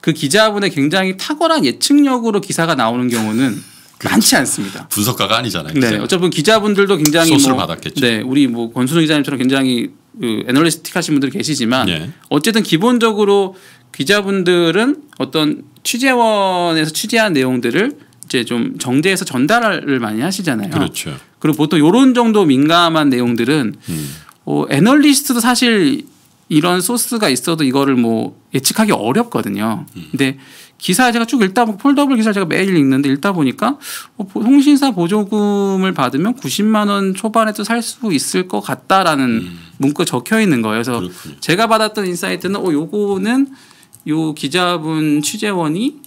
그 기자분의 굉장히 탁월한 예측력으로 기사가 나오는 경우는 그 많지 않습니다. 분석가가 아니잖아요. 네. 어차피 기자분들도 굉장히 소스를 뭐 받았겠죠. 네. 우리 뭐 권순우 기자님처럼 굉장히 그 애널리스틱 하신 분들 계시지만 예. 어쨌든 기본적으로 기자분들은 어떤 취재원에서 취재한 내용들을 이제 좀 정제해서 전달을 많이 하시잖아요. 그렇죠. 그리고 보통 요런 정도 민감한 내용들은 음. 어, 애널리스트도 사실 이런 소스가 있어도 이거를 뭐 예측하기 어렵거든요. 음. 근데 기사 제가 쭉 읽다 보고 폴더블 기사 제가 매일 읽는데 읽다 보니까 어, 통신사 보조금을 받으면 90만 원 초반에도 살 수 있을 것 같다라는 음. 문구 적혀 있는 거예요. 그래서 그렇군요. 제가 받았던 인사이트는 어 요거는 요 기자분 취재원이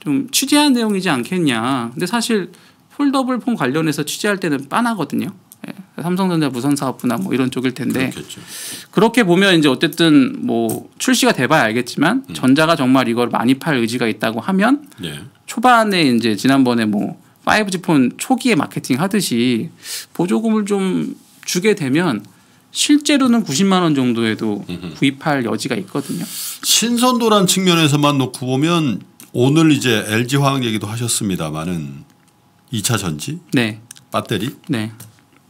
좀 취재한 내용이지 않겠냐. 근데 사실 폴더블 폰 관련해서 취재할 때는 빤하거든요. 예. 삼성전자 무선 사업부나 뭐 이런 쪽일 텐데 그렇겠죠. 그렇게 보면 이제 어쨌든 뭐 출시가 돼봐야 알겠지만 음. 전자가 정말 이걸 많이 팔 의지가 있다고 하면 네. 초반에 이제 지난번에 뭐 5G 폰 초기에 마케팅 하듯이 보조금을 좀 주게 되면 실제로는 90만 원 정도에도 음흠. 구입할 여지가 있거든요. 신선도란 측면에서만 놓고 보면 오늘 이제 LG 화학 얘기도 하셨습니다만은 2차 전지, 네. 배터리, 네.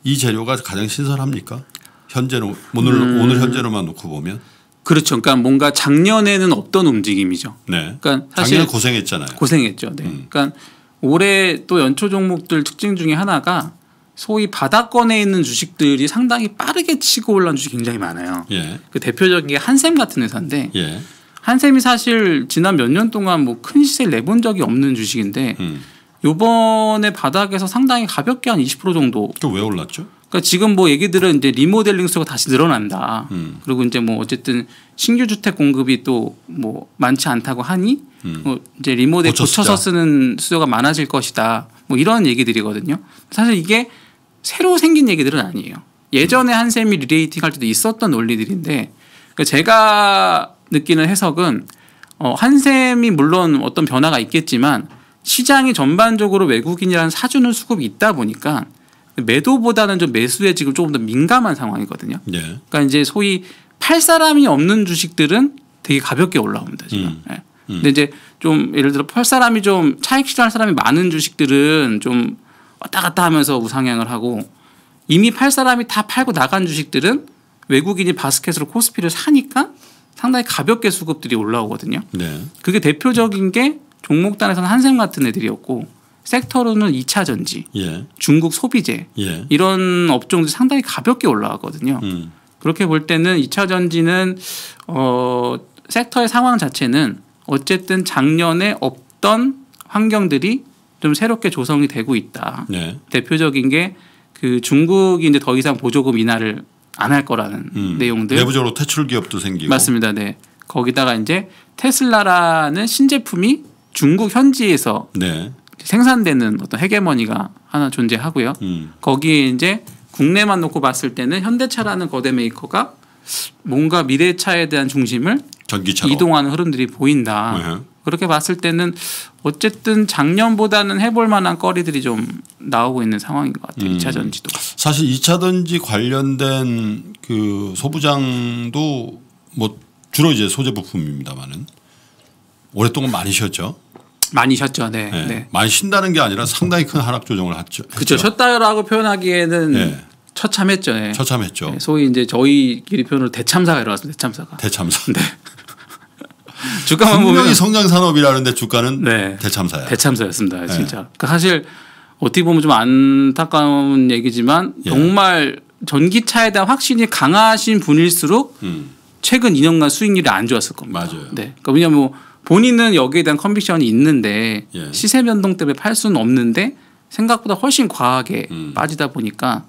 이 재료가 가장 신선합니까? 현재로 오늘 음. 오늘 현재로만 놓고 보면 그렇죠. 그러니까 뭔가 작년에는 없던 움직임이죠. 네. 그러니까 사실 고생했잖아요. 고생했죠. 네. 음. 그러니까 올해 또 연초 종목들 특징 중에 하나가 소위 바닥권에 있는 주식들이 상당히 빠르게 치고 올라온 주식 굉장히 많아요. 예. 그 대표적인 게 한샘 같은 회사인데 예. 한샘이 사실 지난 몇 년 동안 뭐 큰 시세를 내본 적이 없는 주식인데 음. 요번에 바닥에서 상당히 가볍게 한 20% 정도. 그왜 올랐죠? 그러니까 지금 뭐 얘기들은 이제 리모델링 수가 다시 늘어난다. 음. 그리고 이제 뭐 어쨌든 신규 주택 공급이 또 뭐 많지 않다고 하니 음. 뭐 이제 리모델 고쳐 고쳐서 쓰는 수요가 많아질 것이다. 뭐 이런 얘기들이거든요. 사실 이게 새로 생긴 얘기들은 아니에요. 예전에 한샘이 리레이팅 할 때도 있었던 논리들인데 그러니까 제가 느끼는 해석은 어, 한샘이 물론 어떤 변화가 있겠지만 시장이 전반적으로 외국인이라는 사주는 수급이 있다 보니까 매도보다는 좀 매수에 지금 조금 더 민감한 상황이거든요. 네. 그러니까 이제 소위 팔 사람이 없는 주식들은 되게 가볍게 올라옵니다 지금. 음. 네. 음. 근데 이제 좀 예를 들어 팔 사람이 좀 차익 실현할 사람이 많은 주식들은 좀 왔다 갔다 하면서 우상향을 하고 이미 팔 사람이 다 팔고 나간 주식들은 외국인이 바스켓으로 코스피를 사니까 상당히 가볍게 수급들이 올라오거든요. 네. 그게 대표적인 게 종목단에서는 한샘 같은 애들이었고 섹터로는 2차 전지, 예. 중국 소비재 예. 이런 업종들이 상당히 가볍게 올라왔거든요. 음. 그렇게 볼 때는 2차 전지는 어 섹터의 상황 자체는 어쨌든 작년에 없던 환경들이 좀 새롭게 조성이 되고 있다. 네. 대표적인 게 그 중국이 이제 더 이상 보조금 인하를 안 할 거라는 음. 내용들. 내부적으로 퇴출 기업도 생기고. 맞습니다. 네. 거기다가 이제 테슬라라는 신제품이 중국 현지에서 네. 생산되는 어떤 헤게머니가 하나 존재하고요. 음. 거기에 이제 국내만 놓고 봤을 때는 현대차라는 거대 메이커가 뭔가 미래차에 대한 중심을 전기차로. 이동하는 흐름들이 보인다. 네. 그렇게 봤을 때는 어쨌든 작년보다는 해볼 만한 거리들이 좀 나오고 있는 상황인 것 같아요. 음. 2차 전지도. 사실 2차 전지 관련된 그 소부장도 뭐 주로 이제 소재 부품입니다만은 오랫동안 많이 쉬었죠. 많이 쉬었죠. 네. 네. 네. 많이 쉰다는 게 아니라 상당히 큰 하락 조정을 했죠. 그렇죠. 쉬었다라고 표현하기에는 네. 처참했죠. 네. 처참했죠. 네, 소위 이제 저희끼리 표현으로 대참사가 일어났습니다. 대참사가. 대참사. 네. 주가만 분명히 보면 성장 산업이라는데 주가는 네. 대참사야. 대참사였습니다. 네. 진짜. 그러니까 사실 어떻게 보면 좀 안타까운 얘기지만 예. 정말 전기차에 대한 확신이 강하신 분일수록 음. 최근 2년간 수익률이 안 좋았을 겁니다. 맞아요. 네. 그러니까 왜냐면뭐 본인은 여기에 대한 컨빅션이 있는데 예. 시세 변동 때문에 팔 수는 없는데 생각보다 훨씬 과하게 음. 빠지다 보니까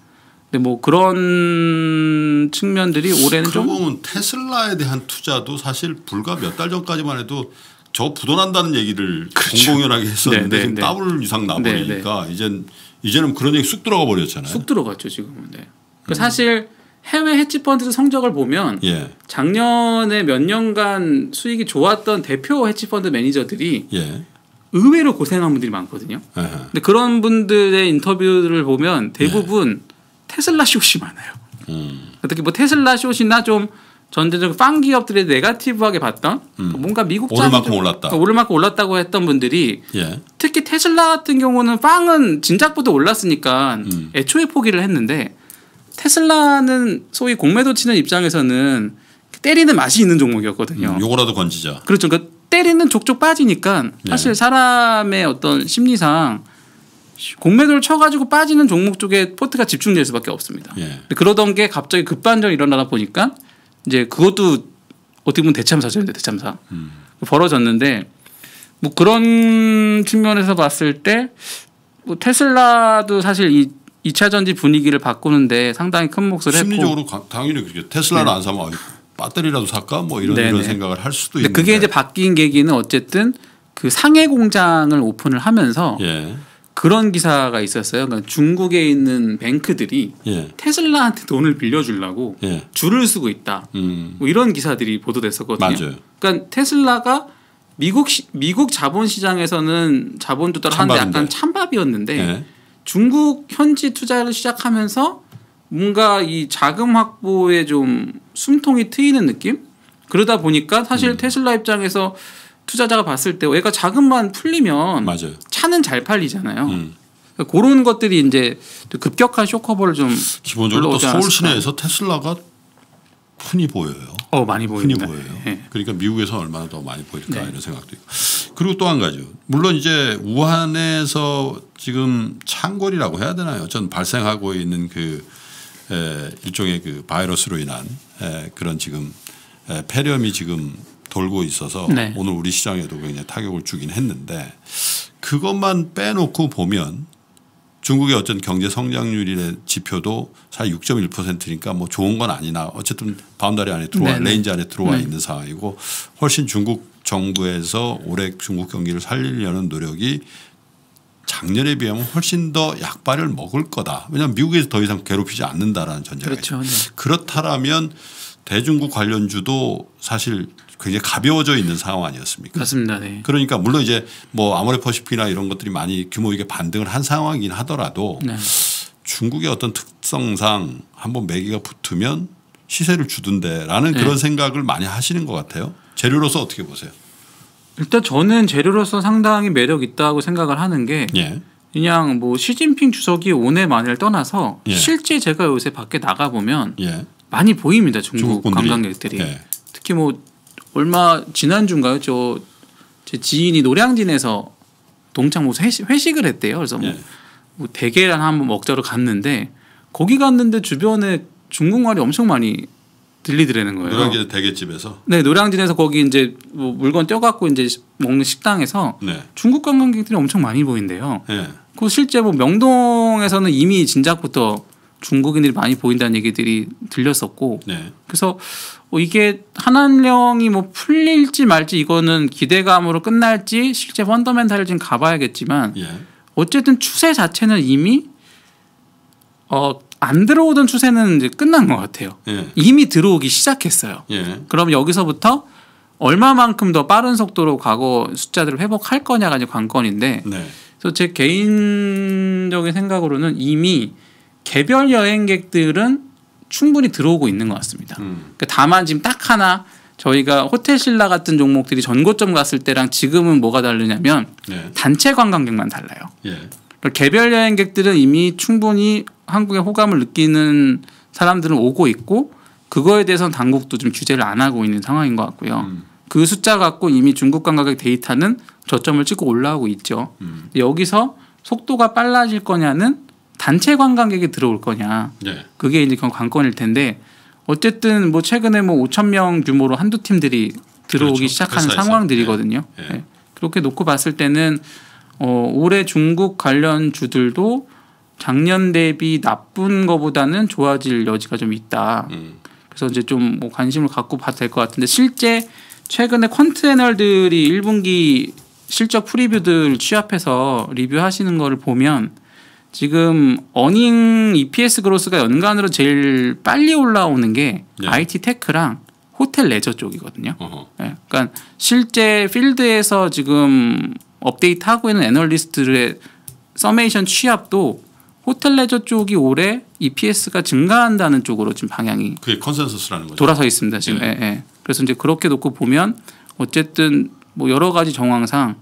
근데 뭐 그런 측면들이 올해는 좀 보면 테슬라에 대한 투자도 사실 불과 몇 달 전까지만 해도 저 부도난다는 얘기를 그렇죠. 공공연하게 했었는데 네, 네, 네. 더블 이상 네, 나버리니까 네. 이젠 이제는 그런 얘기 쑥 들어가 버렸잖아요. 쑥 들어갔죠 지금 네. 그 음. 사실 해외 헤지펀드 성적을 보면 예. 작년에 몇 년간 수익이 좋았던 대표 헤지펀드 매니저들이 예. 의외로 고생한 분들이 많거든요. 아하. 근데 그런 분들의 인터뷰를 보면 대부분 예. 테슬라 숏이 많아요. 음. 특히 뭐 테슬라 숏이나 좀 전체적으로 빵 기업들의 네가티브하게 봤던 음. 뭔가 미국 오를 만큼 올랐다 어, 오를 만큼 올랐다고 했던 분들이 예. 특히 테슬라 같은 경우는 빵은 진작부터 올랐으니까 음. 애초에 포기를 했는데 테슬라는 소위 공매도 치는 입장에서는 때리는 맛이 있는 종목이었거든요. 음, 요거라도 건지자. 그렇죠. 그러니까 때리는 족족 빠지니까 네. 사실 네. 사람의 어떤 심리상 공매도를 쳐가지고 빠지는 종목 쪽에 포트가 집중될 수밖에 없습니다. 예. 그러던 게 갑자기 급반전이 일어나다 보니까 이제 그것도 어떻게 보면 대참사죠, 대참사 음. 벌어졌는데 뭐 그런 측면에서 봤을 때뭐 테슬라도 사실 이 2차 전지 분위기를 바꾸는데 상당히 큰 몫을 심리적으로 했고 심리적으로 당연히 그렇게 테슬라를 네. 안 사면 배터리라도 살까 뭐 이런 네네. 이런 생각을 할 수도 있는데 그게 이제 바뀐 계기는 어쨌든 그 상해 공장을 오픈을 하면서 예. 그런 기사가 있었어요. 그러니까 중국에 있는 뱅크들이 예. 테슬라한테 돈을 빌려주려고 예. 줄을 쓰고 있다. 음. 뭐 이런 기사들이 보도됐었거든요. 맞아요. 그러니까 테슬라가 미국 시, 미국 자본 시장에서는 자본 조달하는데 약간 찬밥이었는데 예. 중국 현지 투자를 시작하면서 뭔가 이 자금 확보에 좀 숨통이 트이는 느낌? 그러다 보니까 사실 음. 테슬라 입장에서 투자자가 봤을 때 얘가 자금만 풀리면 맞아요. 차는 잘 팔리잖아요. 음. 그러니까 그런 것들이 이제 급격한 쇼커버를 좀 기본적으로 또 서울 시내에서 테슬라가 흔히 보여요. 어 많이 보입니다. 흔히 보여요. 네. 그러니까 미국에서 얼마나 더 많이 보일까 네. 이런 생각도 있고. 그리고 또 한 가지 물론 이제 우한에서 지금 창궐이라고 해야 되나요? 전 발생하고 있는 그 에, 일종의 그 바이러스로 인한 에, 그런 지금 에, 폐렴이 지금 돌고 있어서 네. 오늘 우리 시장에도 굉장히 타격을 주긴 했는데 그것만 빼놓고 보면 중국의 어떤 경제 성장률의 지표도 사실 6.1%니까 뭐 좋은 건 아니나 어쨌든 바운다리 안에 들어와 네네. 레인지 안에 들어와 네 있는 상황이고 훨씬 중국 정부에서 올해 중국 경기를 살리려는 노력이 작년에 비하면 훨씬 더 약발을 먹을 거다. 왜냐하면 미국에서 더 이상 괴롭히지 않는다라는 전제가 그렇죠. 네. 그렇다라면 대중국 관련주도 사실 굉장히 가벼워져 있는 상황 아니었습니까? 맞습니다. 네. 그러니까 물론 이제 뭐 아모레퍼시픽이나 이런 것들이 많이 규모 있게 반등을 한 상황이긴 하더라도 네. 중국의 어떤 특성상 한번 매기가 붙으면 시세를 주던데라는 네. 그런 생각을 많이 하시는 것 같아요. 재료로서 어떻게 보세요? 일단 저는 재료로서 상당히 매력 있다고 생각을 하는 게 예. 그냥 뭐 시진핑 주석이 온해 만을 떠나서 예. 실제 제가 요새 밖에 나가 보면 예. 많이 보입니다 중국, 중국 관광객들이 예. 특히 뭐 얼마 지난주인가요? 저 제 지인이 노량진에서 동창 모서 회식, 을 했대요. 그래서 뭐, 예. 네. 뭐대게를 한번 먹자로 갔는데 거기 갔는데 주변에 중국말이 엄청 많이 들리더라는 거예요. 노량진 대게집에서. 네, 노량진에서 거기 이제 뭐 물건 떼갖고 이제 먹는 식당에서 네. 중국 관광객들이 엄청 많이 보인대요. 네. 그 실제 뭐 명동에서는 이미 진작부터 중국인들이 많이 보인다는 얘기들이 들렸었고 네. 그래서 어, 이게 한한령이 뭐 풀릴지 말지 이거는 기대감으로 끝날지 실제 펀더멘탈을 지금 가봐야겠지만 예. 어쨌든 추세 자체는 이미 어, 안 들어오던 추세는 이제 끝난 것 같아요. 예. 이미 들어오기 시작했어요. 예. 그럼 여기서부터 얼마만큼 더 빠른 속도로 과거 숫자들을 회복할 거냐가 이제 관건인데 네. 그래서 제 개인적인 생각으로는 이미 개별 여행객들은 충분히 들어오고 있는 것 같습니다. 음. 그러니까 다만 지금 딱 하나 저희가 호텔 신라 같은 종목들이 전고점 갔을 때랑 지금은 뭐가 다르냐면 예. 단체 관광객만 달라요. 예. 그러니까 개별 여행객들은 이미 충분히 한국의 호감을 느끼는 사람들은 오고 있고 그거에 대해서는 당국도 좀 규제를 안 하고 있는 상황인 것 같고요. 음. 그 숫자 갖고 이미 중국 관광객 데이터는 저점을 찍고 올라오고 있죠. 음. 여기서 속도가 빨라질 거냐는 단체 관광객이 들어올 거냐. 네. 그게 이제 관건일 텐데 어쨌든 뭐 최근에 뭐 5천 명 규모로 한두 팀들이 들어오기 그렇죠. 시작하는 회사에서. 상황들이거든요. 네. 네. 그렇게 놓고 봤을 때는 어, 올해 중국 관련 주들도 작년 대비 나쁜 것보다는 좋아질 여지가 좀 있다. 음. 그래서 이제 좀뭐 관심을 갖고 봐도 될 것 같은데 실제 최근에 컨트이너들이 1분기 실적 프리뷰들 취합해서 리뷰하시는 거를 보면 지금 어닝 EPS 그로스가 연간으로 제일 빨리 올라오는 게 네. IT 테크랑 호텔 레저 쪽이거든요. 네. 그러니까 실제 필드에서 지금 업데이트하고 있는 애널리스트들의 서메이션 취합도 호텔 레저 쪽이 올해 EPS가 증가한다는 쪽으로 지금 방향이 그게 컨센서스라는 거죠. 돌아서 있습니다 지금. 네. 예, 예, 그래서 이제 그렇게 놓고 보면 어쨌든 뭐 여러 가지 정황상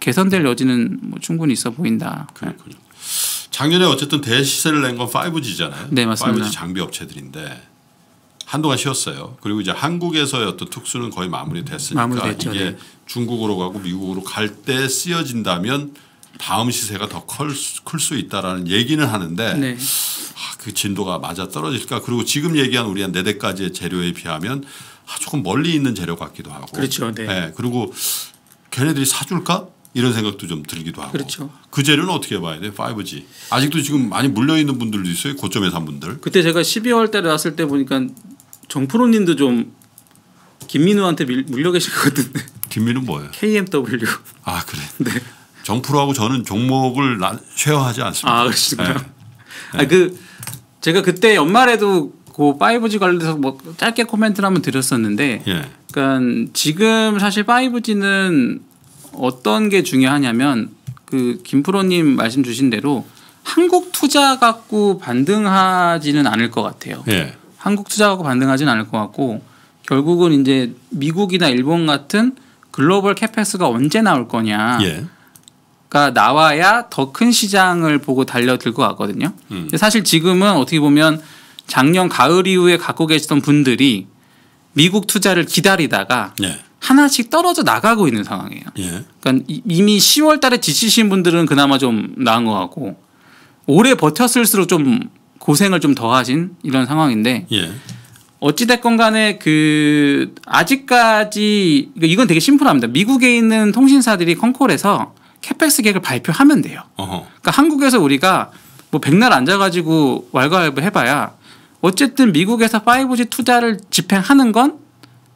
개선될 여지는 뭐 충분히 있어 보인다. 그렇군요. 작년에 어쨌든 대시세를 낸 건 5G잖아요. 네, 맞습니다. 5G 장비 업체들인데 한동안 쉬었어요. 그리고 이제 한국에서의 어떤 특수는 거의 마무리됐으니까 마무리됐죠, 이게 네. 중국으로 가고 미국으로 갈 때 쓰여진다면 다음 시세가 더 클수 클 있다라는 얘기는 하는데 네. 아, 그 진도가 맞아 떨어질까 그리고 지금 얘기한 우리 한네 대까지의 재료에 비하면 아, 조금 멀리 있는 재료 같기도 하고 그렇죠. 네. 네. 그리고 걔네들이 사줄까? 이런 생각도 좀 들기도 하고. 그렇죠. 그 재료는 어떻게 봐야 돼? 요 5G. 아직도 지금 많이 물려 있는 분들도 있어요. 고점에 산 분들. 그때 제가 12월 달에 왔을 때 보니까 정프로님도 좀 김민우한테 물려 계신 것 같은데. 김민우 뭐예요? KMW. 아 그래. 네. 정프로하고 저는 종목을 쉐어하지 않습니다. 아 그렇습니까? 네. 아그 제가 그때 연말에도 그 5G 관련해서 뭐 짧게 코멘트를 한번 드렸었는데, 예. 그러니까 지금 사실 5G는 어떤 게 중요하냐면 그 김프로님 말씀 주신 대로 한국 투자 갖고 반등하지는 않을 것 같아요. 예. 한국 투자 갖고 반등하지는 않을 것 같고 결국은 이제 미국이나 일본 같은 글로벌 캐펙스가 언제 나올 거냐가 예. 나와야 더 큰 시장을 보고 달려들 것 같거든요. 음. 사실 지금은 어떻게 보면 작년 가을 이후에 갖고 계시던 분들이 미국 투자를 기다리다가 예. 하나씩 떨어져 나가고 있는 상황이에요. 예. 그러니까 이미 10월 달에 지치신 분들은 그나마 좀 나은 것 같고 오래 버텼을수록 좀 고생을 좀 더 하신 이런 상황인데 예. 어찌됐건 간에 그 아직까지 그러니까 이건 되게 심플합니다. 미국에 있는 통신사들이 컨콜에서 캐펙스 계획을 발표하면 돼요. 어허. 그러니까 한국에서 우리가 뭐 백날 앉아가지고 왈가왈부 해봐야 어쨌든 미국에서 5G 투자를 집행하는 건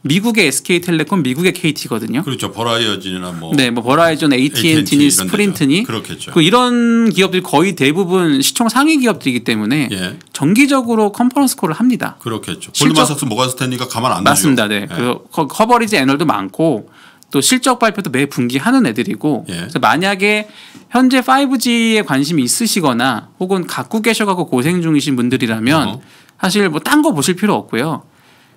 미국의 SK텔레콤, 미국의 KT거든요. 그렇죠. 버라이어진이나 뭐 네, 뭐 버라이전, AT&T니 스프린트니 그렇겠죠. 그 이런 기업들이 거의 대부분 시총 상위 기업들이기 때문에 예. 정기적으로 컨퍼런스 콜을 합니다. 그렇겠죠. 골드만삭스 모가스탠리가 가만 안 맞습니다. 네. 예. 그 커버리지 애널도 많고 또 실적 발표도 매 분기 하는 애들이고 예. 그래서 만약에 현재 5G에 관심이 있으시거나 혹은 갖고 계셔 갖고 고생 중이신 분들이라면 어 사실 뭐 딴 거 보실 필요 없고요.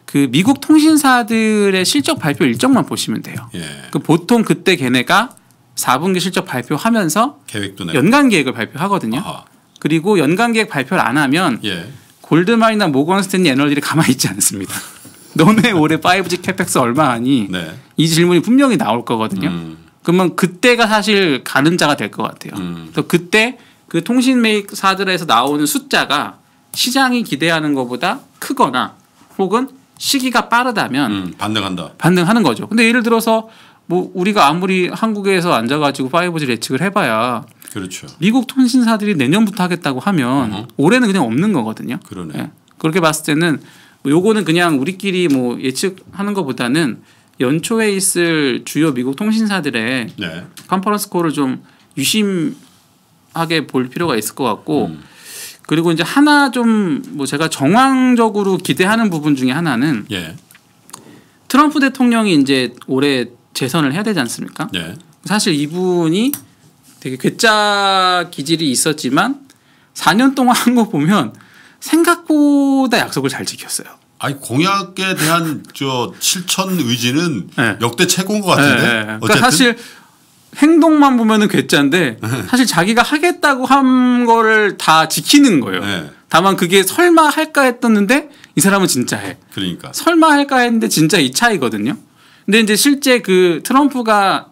그 미국 통신사들의 실적 발표 일정만 보시면 돼요. 예. 그 보통 그때 걔네가 4분기 실적 발표하면서 연간 계획을 발표하거든요. 아하. 그리고 연간 계획 발표를 안 하면 예. 골드만이나 모건 스탠리 에너지를 가만히 있지 않습니다. 너네 올해 5G 캐펙스 얼마 하니? 네. 이 질문이 분명히 나올 거거든요. 음. 그러면 그때가 사실 가늠자가 될 것 같아요. 음. 그때그 통신 메이사들에서 나오는 숫자가 시장이 기대하는 것보다 크거나 혹은 시기가 빠르다면 음, 반등한다. 반등하는 거죠. 근데 예를 들어서 뭐 우리가 아무리 한국에서 앉아가지고 5G 예측을 해봐야 그렇죠. 미국 통신사들이 내년부터 하겠다고 하면 어허. 올해는 그냥 없는 거거든요. 그러네. 네. 그렇게 봤을 때는 뭐 요거는 그냥 우리끼리 뭐 예측하는 것보다는 연초에 있을 주요 미국 통신사들의 네. 컨퍼런스 콜을 좀 유심하게 볼 필요가 있을 것 같고 음. 그리고 이제 하나 좀 뭐 제가 정황적으로 기대하는 부분 중에 하나는 예. 트럼프 대통령이 이제 올해 재선을 해야 되지 않습니까? 예. 사실 이분이 되게 괴짜 기질이 있었지만 4년 동안 한 거 보면 생각보다 약속을 잘 지켰어요. 아니 공약에 대한 저 실천 의지는 네. 역대 최고인 것 같은데. 네, 네. 그러니까 사실 행동만 보면은 괴짜인데 네. 사실 자기가 하겠다고 한 거를 다 지키는 거예요. 네. 다만 그게 설마 할까 했었는데 이 사람은 진짜 해. 그러니까 설마 할까 했는데 진짜 이 차이거든요. 근데 이제 실제 그 트럼프가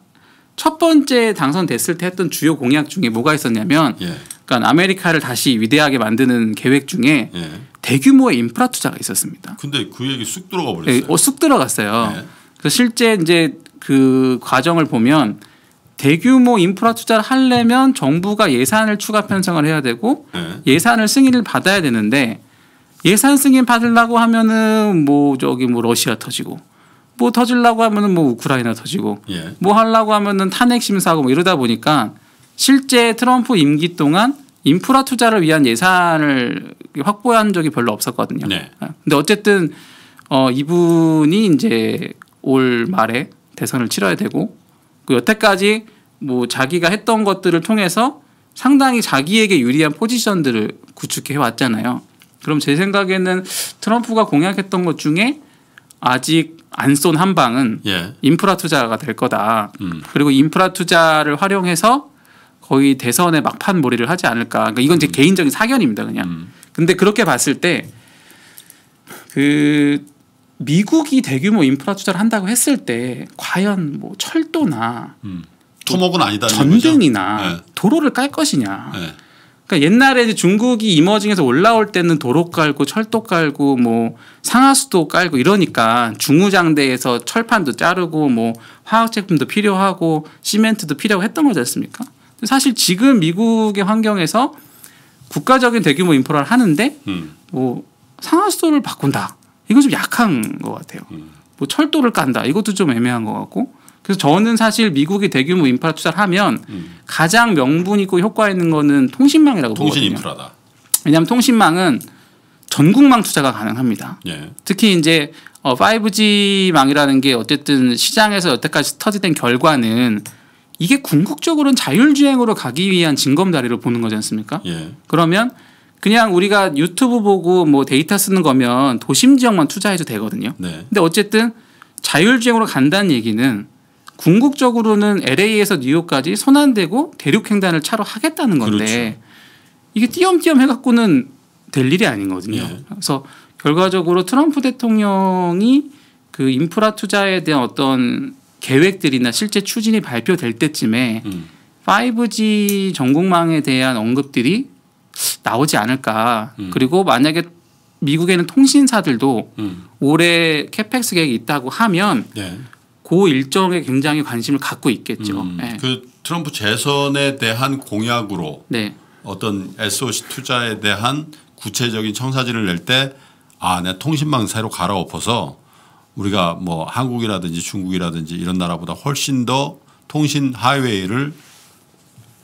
첫 번째 당선됐을 때 했던 주요 공약 중에 뭐가 있었냐면 예. 그러니까 아메리카를 다시 위대하게 만드는 계획 중에 예. 대규모의 인프라 투자가 있었습니다. 근데 그 얘기 쑥 들어가 버렸어요. 예, 어, 쑥 들어갔어요. 예. 그래서 실제 이제 그 과정을 보면 대규모 인프라 투자를 하려면 정부가 예산을 추가 편성을 해야 되고 네. 예산을 승인을 받아야 되는데 예산 승인 받으려고 하면은 뭐 저기 뭐 러시아 터지고 뭐 터질라고 하면은 뭐 우크라이나 터지고 예. 뭐 하려고 하면은 탄핵 심사하고 뭐 이러다 보니까 실제 트럼프 임기 동안 인프라 투자를 위한 예산을 확보한 적이 별로 없었거든요. 네. 아, 근데 어쨌든 어 이분이 이제 올 말에 대선을 치러야 되고 그 여태까지 뭐 자기가 했던 것들을 통해서 상당히 자기에게 유리한 포지션들을 구축해 왔잖아요. 그럼 제 생각에는 트럼프가 공약했던 것 중에 아직 안 쏜 한 방은 예. 인프라 투자가 될 거다. 음. 그리고 인프라 투자를 활용해서 거의 대선에 막판 몰이를 하지 않을까. 그러니까 이건 제 음. 개인적인 사견입니다, 그냥. 음. 근데 그렇게 봤을 때그 미국이 대규모 인프라 투자를 한다고 했을 때 과연 뭐 철도나 음. 토목은 아니다 전등이나 네. 도로를 깔 것이냐. 네. 그러니까 옛날에 중국이 이머징에서 올라올 때는 도로 깔고 철도 깔고 뭐 상하수도 깔고 이러니까 중우장대에서 철판도 자르고 뭐 화학제품도 필요하고 시멘트도 필요하고 했던 거지 않습니까? 사실 지금 미국의 환경에서 국가적인 대규모 인프라를 하는데 음. 뭐 상하수도를 바꾼다. 이건 좀 약한 것 같아요. 음. 뭐 철도를 깐다 이것도 좀 애매한 것 같고 그래서 저는 사실 미국이 대규모 인프라 투자를 하면 음. 가장 명분 있고 효과 있는 거는 통신망이라고 통신 보거든요. 인프라다. 왜냐하면 통신망은 전국망 투자가 가능합니다. 예. 특히 이제 5G망이라는 어, 게 어쨌든 시장에서 여태까지 터지된 결과는 이게 궁극적으로는 자율주행으로 가기 위한 징검다리를 보는 거지 않습니까? 예. 그러면 그냥 우리가 유튜브 보고 뭐 데이터 쓰는 거면 도심 지역만 투자해도 되거든요. 네. 근데 어쨌든 자율주행으로 간다는 얘기는 궁극적으로는 LA에서 뉴욕까지 손안대고 대륙 횡단을 차로 하겠다는 건데 그렇죠. 이게 띄엄띄엄 해갖고는 될 일이 아니거든요. 네. 그래서 결과적으로 트럼프 대통령이 그 인프라 투자에 대한 어떤 계획들이나 실제 추진이 발표될 때쯤에 음. 5G 전국망에 대한 언급들이 나오지 않을까. 음. 그리고 만약에 미국에는 통신사들도 음. 올해 캐펙스 계획이 있다고 하면 네. 그 일정에 굉장히 관심을 갖고 있겠죠. 음. 네. 그 트럼프 재선에 대한 공약으로 네. 어떤 SOC 투자에 대한 구체적인 청사진을 낼 때 아, 내 통신망 새로 갈아엎어서 우리가 뭐 한국이라든지 중국이라든지 이런 나라보다 훨씬 더 통신 하이웨이를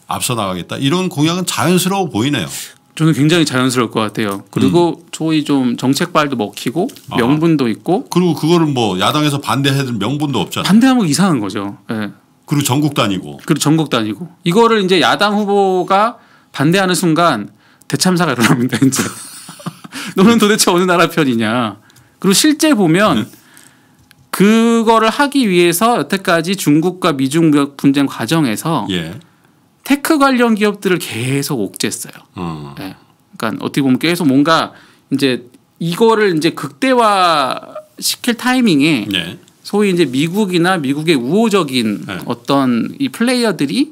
앞서 나가겠다 이런 공약은 자연스러워 보이네요. 저는 굉장히 자연스러울 것 같아요. 그리고 음. 소위 좀 정책발도 먹히고 아. 명분도 있고 그리고 그거를 뭐 야당에서 반대해도 명분도 없잖아요. 반대하면 이상한 거죠. 네. 그리고 전국 다니고. 그리고 전국 다니고. 이거를 이제 야당 후보가 반대하는 순간 대참사가 일어납니다. 이제 너는 도대체 어느 나라 편이냐. 그리고 실제 보면 네. 그거를 하기 위해서 여태까지 중국과 미중 분쟁 과정에서 예. 테크 관련 기업들을 계속 옥죄했어요. 음. 어. 네. 예. 그러니까 어떻게 보면 계속 뭔가 이제 이거를 이제 극대화 시킬 타이밍에 네. 소위 이제 미국이나 미국의 우호적인 네. 어떤 이 플레이어들이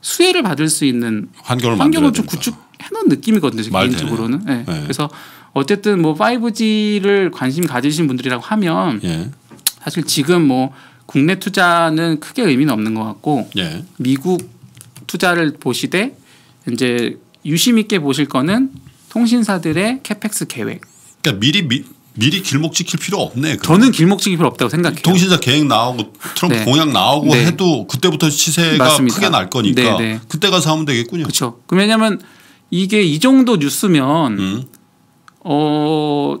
수혜를 받을 수 있는 환경을, 환경을 좀 구축해 놓은 느낌이거든요. 개인적으로는. 예. 네. 그래서 어쨌든 뭐 5G를 관심 가지신 분들이라고 하면 예. 사실 지금 뭐 국내 투자는 크게 의미는 없는 것 같고 미국 투자를 보시되 이제 유심 있게 보실 거는 통신사들의 캐펙스 계획. 그러니까 미리 미, 미리 길목 지킬 필요 없네. 그러면. 저는 길목 지킬 필요 없다고 생각해요. 통신사 계획 나오고 트럼프 네. 공약 나오고 네. 해도 그때부터 시세가 맞습니다. 크게 날 거니까 네네. 그때 가서 하면 되겠군요. 그렇죠. 왜냐하면 이게 이 정도 뉴스면 음. 어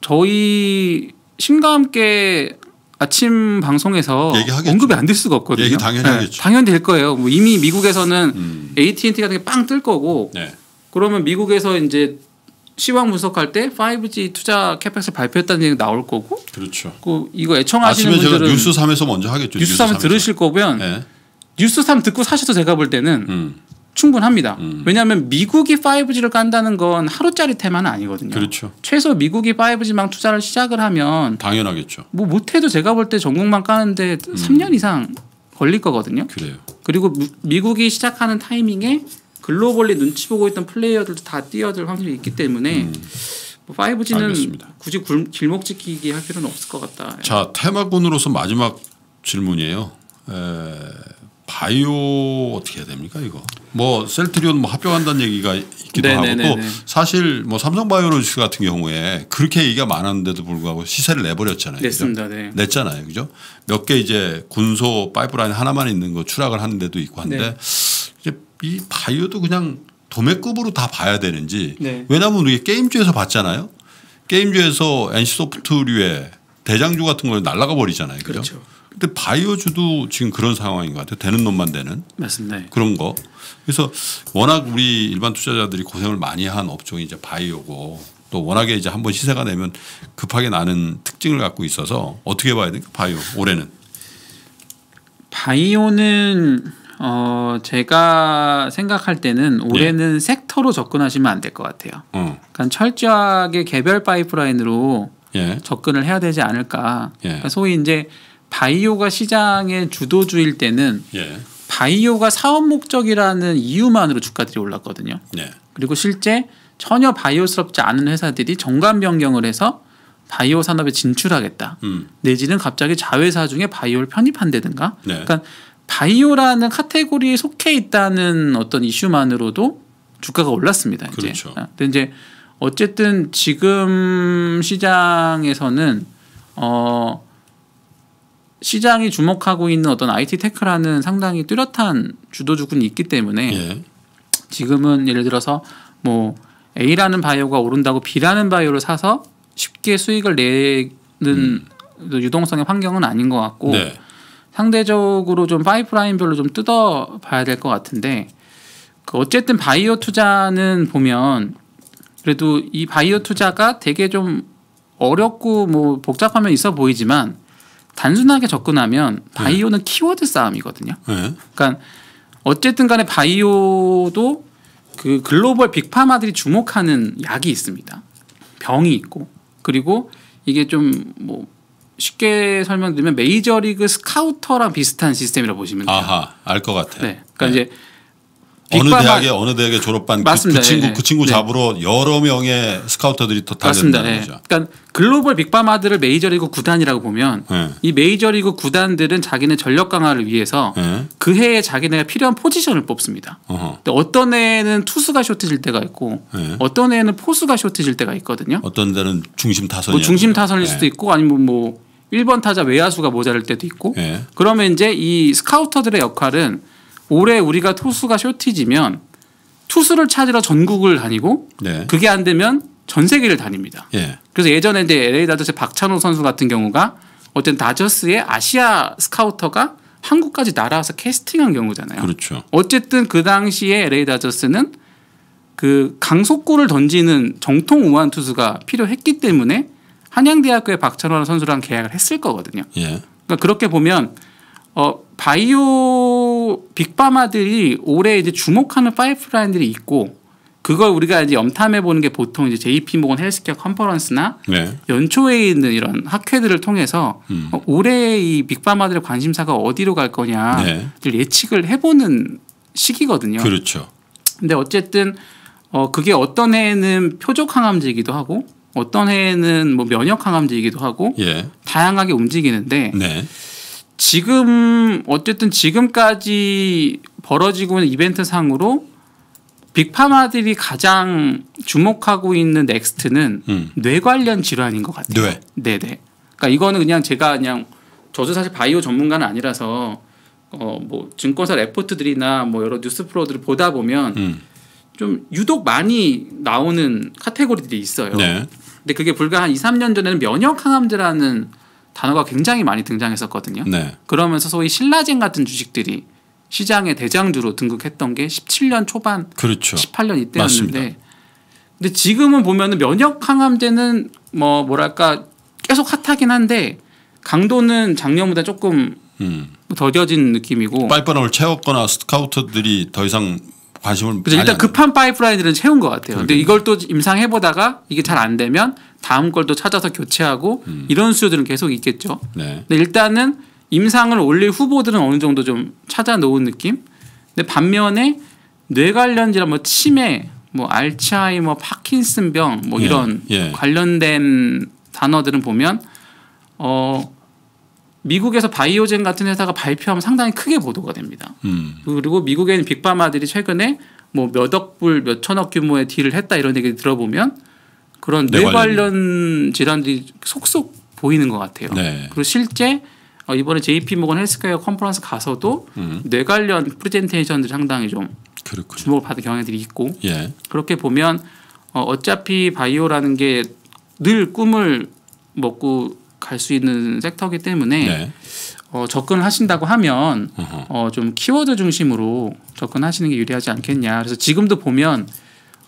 저희 심과 함께 아침 방송에서 얘기하겠죠. 언급이 안 될 수가 없거든요. 얘기 당연히 네. 하겠죠. 당연히 될 거예요. 뭐 이미 미국에서는 음. AT&T 같은 게 빵 뜰 거고 네. 그러면 미국에서 이제 시황 분석할 때 5G 투자 캐펙스 발표했다는 얘기 나올 거고. 그렇죠. 그 이거 애청하시는 분들은 뉴스 3에서 먼저 하겠죠. 뉴스 3 들으실 거면 네. 뉴스 3 듣고 사셔도 제가 볼 때는 음. 충분합니다. 음. 왜냐하면 미국이 5G를 깐다는 건 하루짜리 테마는 아니거든요. 그렇죠. 최소 미국이 5G망 투자를 시작을 하면 당연하겠죠. 뭐 못해도 제가 볼 때 전국망 까는데 음. 3년 이상 걸릴 거거든요. 그래요. 그리고 미국이 시작하는 타이밍에 글로벌리 눈치 보고 있던 플레이어들도 다 뛰어들 확률이 있기 때문에 음. 뭐 5G는 알겠습니다. 굳이 굴, 길목 지키기 할 필요는 없을 것 같다. 자 테마군으로서 마지막 질문이에요. 에... 바이오 어떻게 해야 됩니까 이거? 뭐 셀트리온 뭐 합병한다는 얘기가 있기도 네네네네. 네, 하고 또 네, 네. 사실 뭐 삼성바이오로직스 같은 경우에 그렇게 얘기가 많았는데도 불구하고 시세를 내버렸잖아요. 냈습니다. 그죠? 네. 냈잖아요, 그죠? 몇 개 이제 군소 파이프라인 하나만 있는 거 추락을 하는 데도 있고 한데 네. 이제 이 바이오도 그냥 도매급으로 다 봐야 되는지 네. 왜냐하면 우리 게임주에서 봤잖아요. 게임주에서 NC소프트류의 대장주 같은 걸 날라가 버리잖아요, 그죠? 그렇죠. 근데 바이오주도 지금 그런 상황인 것 같아요. 되는 놈만 되는. 맞습니다. 네. 그런 거. 그래서 워낙 우리 일반 투자자들이 고생을 많이 한 업종이 이제 바이오고 또 워낙에 이제 한 번 시세가 내면 급하게 나는 특징을 갖고 있어서 어떻게 봐야 될까 바이오 올해는. 바이오는 어 제가 생각할 때는 올해는 예. 섹터로 접근하시면 안 될 것 같아요. 어. 그러니까 철저하게 개별 파이프라인으로 예. 접근을 해야 되지 않을까. 예. 그러니까 소위 이제 바이오가 시장의 주도주일 때는 예. 바이오가 사업 목적이라는 이유만으로 주가들이 올랐거든요. 예. 그리고 실제 전혀 바이오스럽지 않은 회사들이 정관 변경을 해서 바이오 산업에 진출하겠다. 음. 내지는 갑자기 자회사 중에 바이오를 편입한다든가. 네. 그러니까 바이오라는 카테고리에 속해 있다는 어떤 이슈만으로도 주가가 올랐습니다. 이제. 그렇죠. 아, 근데 이제 어쨌든 지금 시장에서는 어 시장이 주목하고 있는 어떤 IT 테크라는 상당히 뚜렷한 주도주군이 있기 때문에 예. 지금은 예를 들어서 뭐 A라는 바이오가 오른다고 B라는 바이오를 사서 쉽게 수익을 내는 음. 유동성의 환경은 아닌 것 같고 네. 상대적으로 좀 파이프라인별로 좀 뜯어 봐야 될 것 같은데 그 어쨌든 바이오 투자는 보면 그래도 이 바이오 투자가 되게 좀 어렵고 뭐 복잡하면 있어 보이지만 단순하게 접근하면 네. 바이오는 네. 키워드 싸움이거든요. 네. 그러니까 어쨌든 간에 바이오도 그 글로벌 빅파마들이 주목하는 약이 있습니다. 병이 있고 그리고 이게 좀 뭐 쉽게 설명드리면 메이저리그 스카우터랑 비슷한 시스템이라고 보시면 돼요. 아하, 알 것 같아요. 네. 그러니까 네. 이제 어느 대학에 어느 대학에 졸업반 그, 그 친구 예, 예. 그 친구 네. 잡으러 여러 명의 스카우터들이 더달려다는 예. 거죠. 그러니까 글로벌 빅파마들을 메이저리그 구단이라고 보면 예. 이 메이저리그 구단들은 자기네 전력 강화를 위해서 그 해에 자기네가 필요한 포지션을 뽑습니다. 어떤 해에는 투수가 쇼트질 때가 있고 어떤 해에는 포수가 쇼트질 때가 있거든요. 어떤 데는 중심 타선뭐 중심 타선일 수도 있고 아니면 뭐 1번 타자 외야수가 모자랄 때도 있고 그러면 이제 이 스카우터들의 역할은 올해 우리가 투수가 쇼티지면 투수를 찾으러 전국을 다니고 네. 그게 안 되면 전 세계를 다닙니다. 예. 그래서 예전에 이제 LA 다저스 박찬호 선수 같은 경우가 어쨌든 다저스의 아시아 스카우터가 한국까지 날아와서 캐스팅한 경우잖아요. 그렇죠. 어쨌든 그 당시에 LA 다저스는 그 강속구를 던지는 정통 우한 투수가 필요했기 때문에 한양대학교의 박찬호 선수랑 계약을 했을 거거든요. 예. 그러니까 그렇게 보면 어 바이오 빅파마들이 올해 이제 주목하는 파이프라인들이 있고 그걸 우리가 이제 염탐해 보는 게 보통 이제 JP 모건 헬스케어 컨퍼런스나 네. 연초에 있는 이런 학회들을 통해서 음. 어, 올해 이 빅파마들의 관심사가 어디로 갈 거냐를 네. 예측을 해보는 시기거든요. 그렇죠. 근데 어쨌든 어 그게 어떤 해에는 표적 항암제이기도 하고 어떤 해에는 뭐 면역 항암제이기도 하고 예. 다양하게 움직이는데 네. 지금 어쨌든 지금까지 벌어지고 있는 이벤트 상으로 빅파마들이 가장 주목하고 있는 넥스트는 음. 뇌 관련 질환인 것 같아요. 뇌. 네네. 그러니까 이거는 그냥 제가 그냥 저도 사실 바이오 전문가는 아니라서 어뭐 증권사 레포트들이나 뭐 여러 뉴스 프로들을 보다 보면 음. 좀 유독 많이 나오는 카테고리들이 있어요. 네. 근데 그게 불과 한 2, 3년 전에는 면역 항암제라는 단어가 굉장히 많이 등장했었거든요. 네. 그러면서 소위 신라젠 같은 주식들이 시장의 대장주로 등극했던 게 17년 초반, 그렇죠. 18년 이때였는데, 맞습니다. 근데 지금은 보면은 면역 항암제는 뭐 뭐랄까 계속 핫하긴 한데 강도는 작년보다 조금 음. 더뎌진 느낌이고 빨바람을 채웠거나 스카우터들이 더 이상 관심을 그렇죠. 일단 급한 파이프라인들은 채운 것 같아요. 그러니 근데 이걸 또 임상해 보다가 이게 잘 안 되면 다음 걸 또 찾아서 교체하고 음. 이런 수요들은 계속 있겠죠. 네. 근데 일단은 임상을 올릴 후보들은 어느 정도 좀 찾아 놓은 느낌. 근데 반면에 뇌 관련 지라뭐 치매, 뭐 알츠하이머, 파킨슨병 뭐, 뭐 예, 이런 예. 관련된 단어들은 보면 어 미국에서 바이오젠 같은 회사가 발표하면 상당히 크게 보도가 됩니다. 음. 그리고 미국에는 빅바마들이 최근에 뭐 몇억 불, 몇천억 규모의 딜을 했다 이런 얘기 들어보면 그런 뇌, 관련 질환들이 속속 보이는 것 같아요. 네. 그리고 실제 어, 이번에 JP 모건 헬스케어 컨퍼런스 가서도 음. 뇌 관련 프레젠테이션들이 상당히 좀 그렇군요. 주목을 받은 경향들이 있고 예. 그렇게 보면 어, 어차피 바이오라는 게 늘 꿈을 먹고 갈 수 있는 섹터이기 때문에 네. 어, 접근하신다고 하면 어, 좀 키워드 중심으로 접근하시는 게 유리하지 않겠냐. 그래서 지금도 보면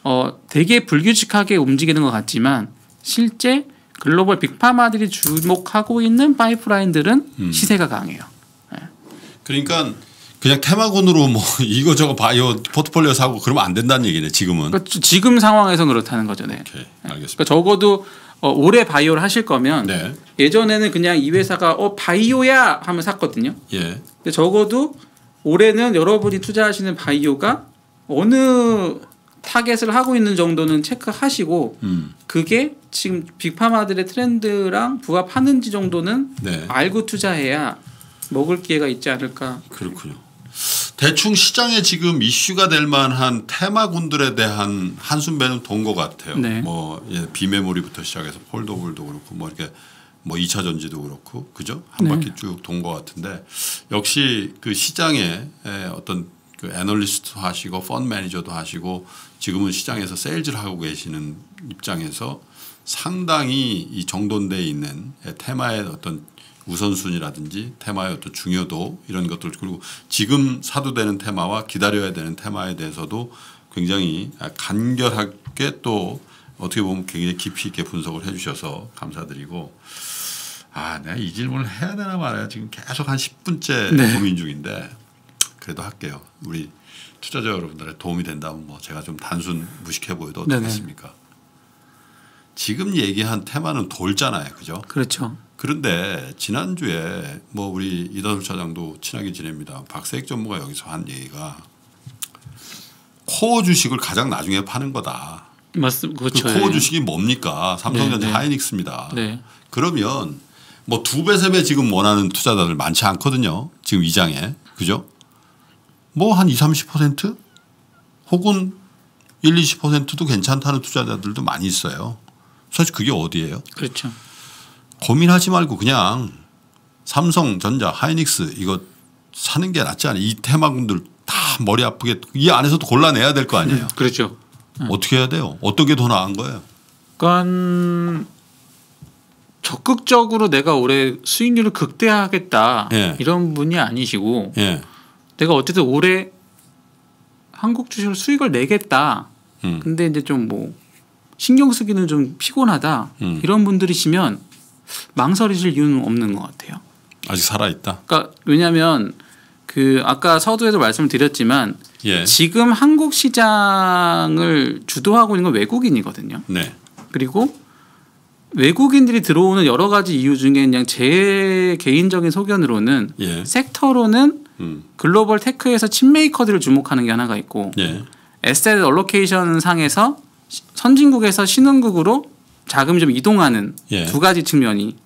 어, 되게 불규칙하게 움직이는 것 같지만 실제 글로벌 빅파마들이 주목하고 있는 파이프라인들은 음. 시세가 강해요. 네. 그러니까 그냥 테마군으로 뭐 이거저거 바이오 포트폴리오 사고 그러면 안 된다는 얘기네 지금은. 그러니까 지금 상황에서 그렇다는 거죠. 네. 오케이, 예. 알겠습니다. 그러니까 적어도 어, 올해 바이오를 하실 거면 네. 예전에는 그냥 이 회사가 어 바이오야 하면 샀거든요. 예. 근데 적어도 올해는 여러분이 투자하시는 바이오가 어느 타겟을 하고 있는 정도는 체크하시고 음. 그게 지금 빅파마들의 트렌드랑 부합하는지 정도는 네. 알고 투자해야 먹을 기회가 있지 않을까. 그렇군요. 대충 시장에 지금 이슈가 될 만한 테마군들에 대한 한순배는 돈것 같아요. 네. 뭐 예, 비메모리부터 시작해서 폴더블도 그렇고 뭐 이렇게 뭐 2차 전지도 그렇고 그죠? 한 네. 바퀴 쭉돈것 같은데 역시 그 시장에 어떤 그 애널리스트 도 하시고 펀 매니저도 하시고 지금은 시장에서 세일즈를 하고 계시는 입장에서 상당히 이 정돈돼 있는 예, 테마의 어떤 우선순위라든지 테마의 어떤 중요도 이런 것들 그리고 지금 사도 되는 테마와 기다려야 되는 테마에 대해서도 굉장히 간결하게 또 어떻게 보면 굉장히 깊이 있게 분석을 해주셔서 감사드리고 아 내가 이 질문을 해야 되나 말아야 지금 계속 한 10분째 네. 고민 중인데 그래도 할게요. 우리 투자자 여러분들의 도움이 된다면 뭐 제가 좀 단순 무식해 보여도 어떻겠습니까? 지금 얘기한 테마는 돌잖아요. 그죠? 그렇죠. 그런데 지난주에 뭐 우리 이다솔 차장도 친하게 지냅니다. 박세익 전무가 여기서 한 얘기가 코어 주식을 가장 나중에 파는 거다. 맞습니다. 그 그렇죠. 그 코어 예. 주식이 뭡니까? 삼성전자 네, 네. 하이닉스입니다. 네. 그러면 뭐 두 배, 세배 지금 원하는 투자자들 많지 않거든요. 지금 이 장에. 그죠? 뭐한 20, 30% 혹은 1, 20%도 괜찮다는 투자자들도 많이 있어요. 사실 그게 어디예요? 그렇죠. 고민하지 말고 그냥 삼성전자, 하이닉스 이거 사는 게 낫지 않아요? 이 테마군들 다 머리 아프게 이 안에서도 골라내야 될 거 아니에요? 그렇죠. 네. 어떻게 해야 돼요? 어떤 게더 나은 거예요? 그러니까 적극적으로 내가 올해 수익률을 극대화하겠다 예. 이런 분이 아니시고 예. 내가 어쨌든 올해 한국 주식을 수익을 내겠다. 음. 근데 이제 좀 뭐 신경 쓰기는 좀 피곤하다. 음. 이런 분들이시면 망설이실 이유는 없는 것 같아요. 아직 살아 있다. 그러니까 왜냐하면 그 아까 서두에도 말씀을 드렸지만 예. 지금 한국 시장을 주도하고 있는 건 외국인이거든요. 네. 그리고 외국인들이 들어오는 여러 가지 이유 중에 그냥 제 개인적인 소견으로는 예. 섹터로는 음. 글로벌 테크에서 칩메이커들을 주목하는 게 하나가 있고 예. 에셋 얼로케이션 상에서 선진국에서 신흥국으로 자금이 좀 이동하는 예. 두 가지 측면이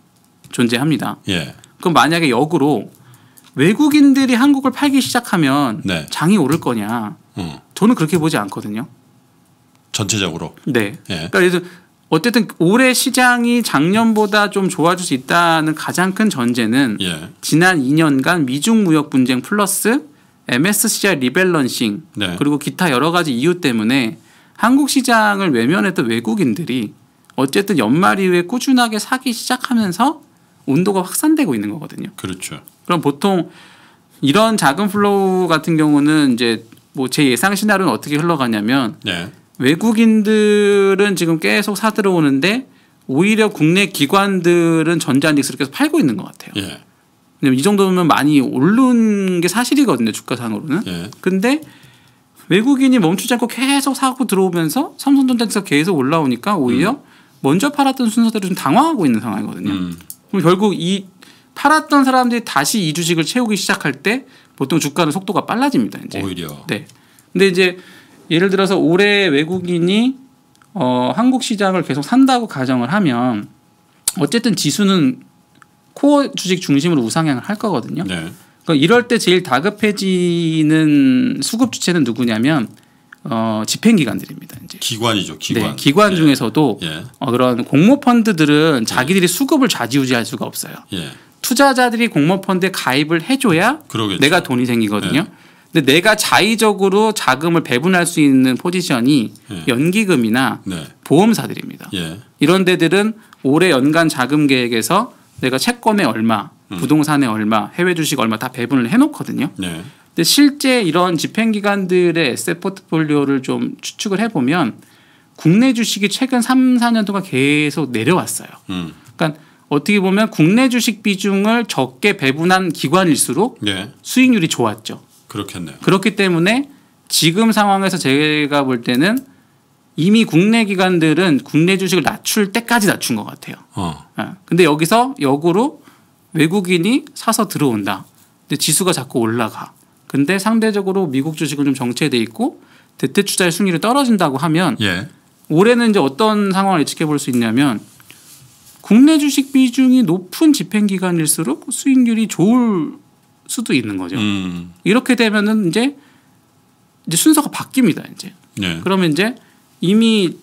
존재합니다. 예. 그럼 만약에 역으로 외국인들이 한국을 팔기 시작하면 네. 장이 오를 거냐? 음. 저는 그렇게 보지 않거든요. 전체적으로. 네. 예. 그러니까 예를 들어 어쨌든 올해 시장이 작년보다 좀 좋아질 수 있다는 가장 큰 전제는 예. 지난 2년간 미중 무역 분쟁 플러스 MSCI 리밸런싱 네. 그리고 기타 여러 가지 이유 때문에 한국 시장을 외면했던 외국인들이 어쨌든 연말 이후에 꾸준하게 사기 시작하면서 온도가 확산되고 있는 거거든요. 그렇죠. 그럼 보통 이런 작은 플로우 같은 경우는 이제 뭐 제 예상 시나리오는 어떻게 흘러가냐면 네. 외국인들은 지금 계속 사들어오는데 오히려 국내 기관들은 전자인덱스를 계속 팔고 있는 것 같아요. 예. 이 정도면 많이 오른 게 사실이거든요 주가상으로는. 예. 근데 외국인이 멈추지 않고 계속 사고 들어오면서 삼성전자에서 계속 올라오니까 오히려 음. 먼저 팔았던 순서대로 좀 당황하고 있는 상황이거든요. 음. 그럼 결국 이 팔았던 사람들이 다시 이 주식을 채우기 시작할 때 보통 주가는 속도가 빨라집니다. 이제. 오히려. 네. 근데 이제 예를 들어서 올해 외국인이 어, 한국 시장을 계속 산다고 가정을 하면 어쨌든 지수는 코어 주식 중심으로 우상향을 할 거거든요. 네. 그러니까 이럴 때 제일 다급해지는 수급 주체는 누구냐면 어, 집행기관들입니다. 이제. 기관이죠. 기관. 네, 기관 예. 중에서도 예. 어, 그런 공모 펀드들은 자기들이 예. 수급을 좌지우지할 수가 없어요. 예. 투자자들이 공모 펀드에 가입을 해줘야 그러겠죠. 내가 돈이 생기거든요. 예. 근데 내가 자의적으로 자금을 배분할 수 있는 포지션이 예. 연기금이나 네. 보험사들입니다. 예. 이런 데들은 올해 연간 자금 계획에서 내가 채권에 얼마, 음. 부동산에 얼마, 해외 주식 얼마 다 배분을 해놓거든요. 네. 근데 실제 이런 집행기관들의 에셋 포트폴리오를 좀 추측을 해보면 국내 주식이 최근 3, 4년 동안 계속 내려왔어요. 음. 그러니까 어떻게 보면 국내 주식 비중을 적게 배분한 기관일수록 네. 수익률이 좋았죠. 그렇겠네요. 그렇기 때문에 지금 상황에서 제가 볼 때는 이미 국내 기관들은 국내 주식을 낮출 때까지 낮춘 것 같아요. 어. 어. 근데 여기서 역으로 외국인이 사서 들어온다. 근데 지수가 자꾸 올라가. 근데 상대적으로 미국 주식은 좀 정체돼 있고 대체 투자의 순위를 떨어진다고 하면 예. 올해는 이제 어떤 상황을 예측해 볼 수 있냐면 국내 주식 비중이 높은 집행 기간일수록 수익률이 좋을 수도 있는 거죠. 음. 이렇게 되면은 이제 이제 순서가 바뀝니다. 이제 네. 그러면 이제 이미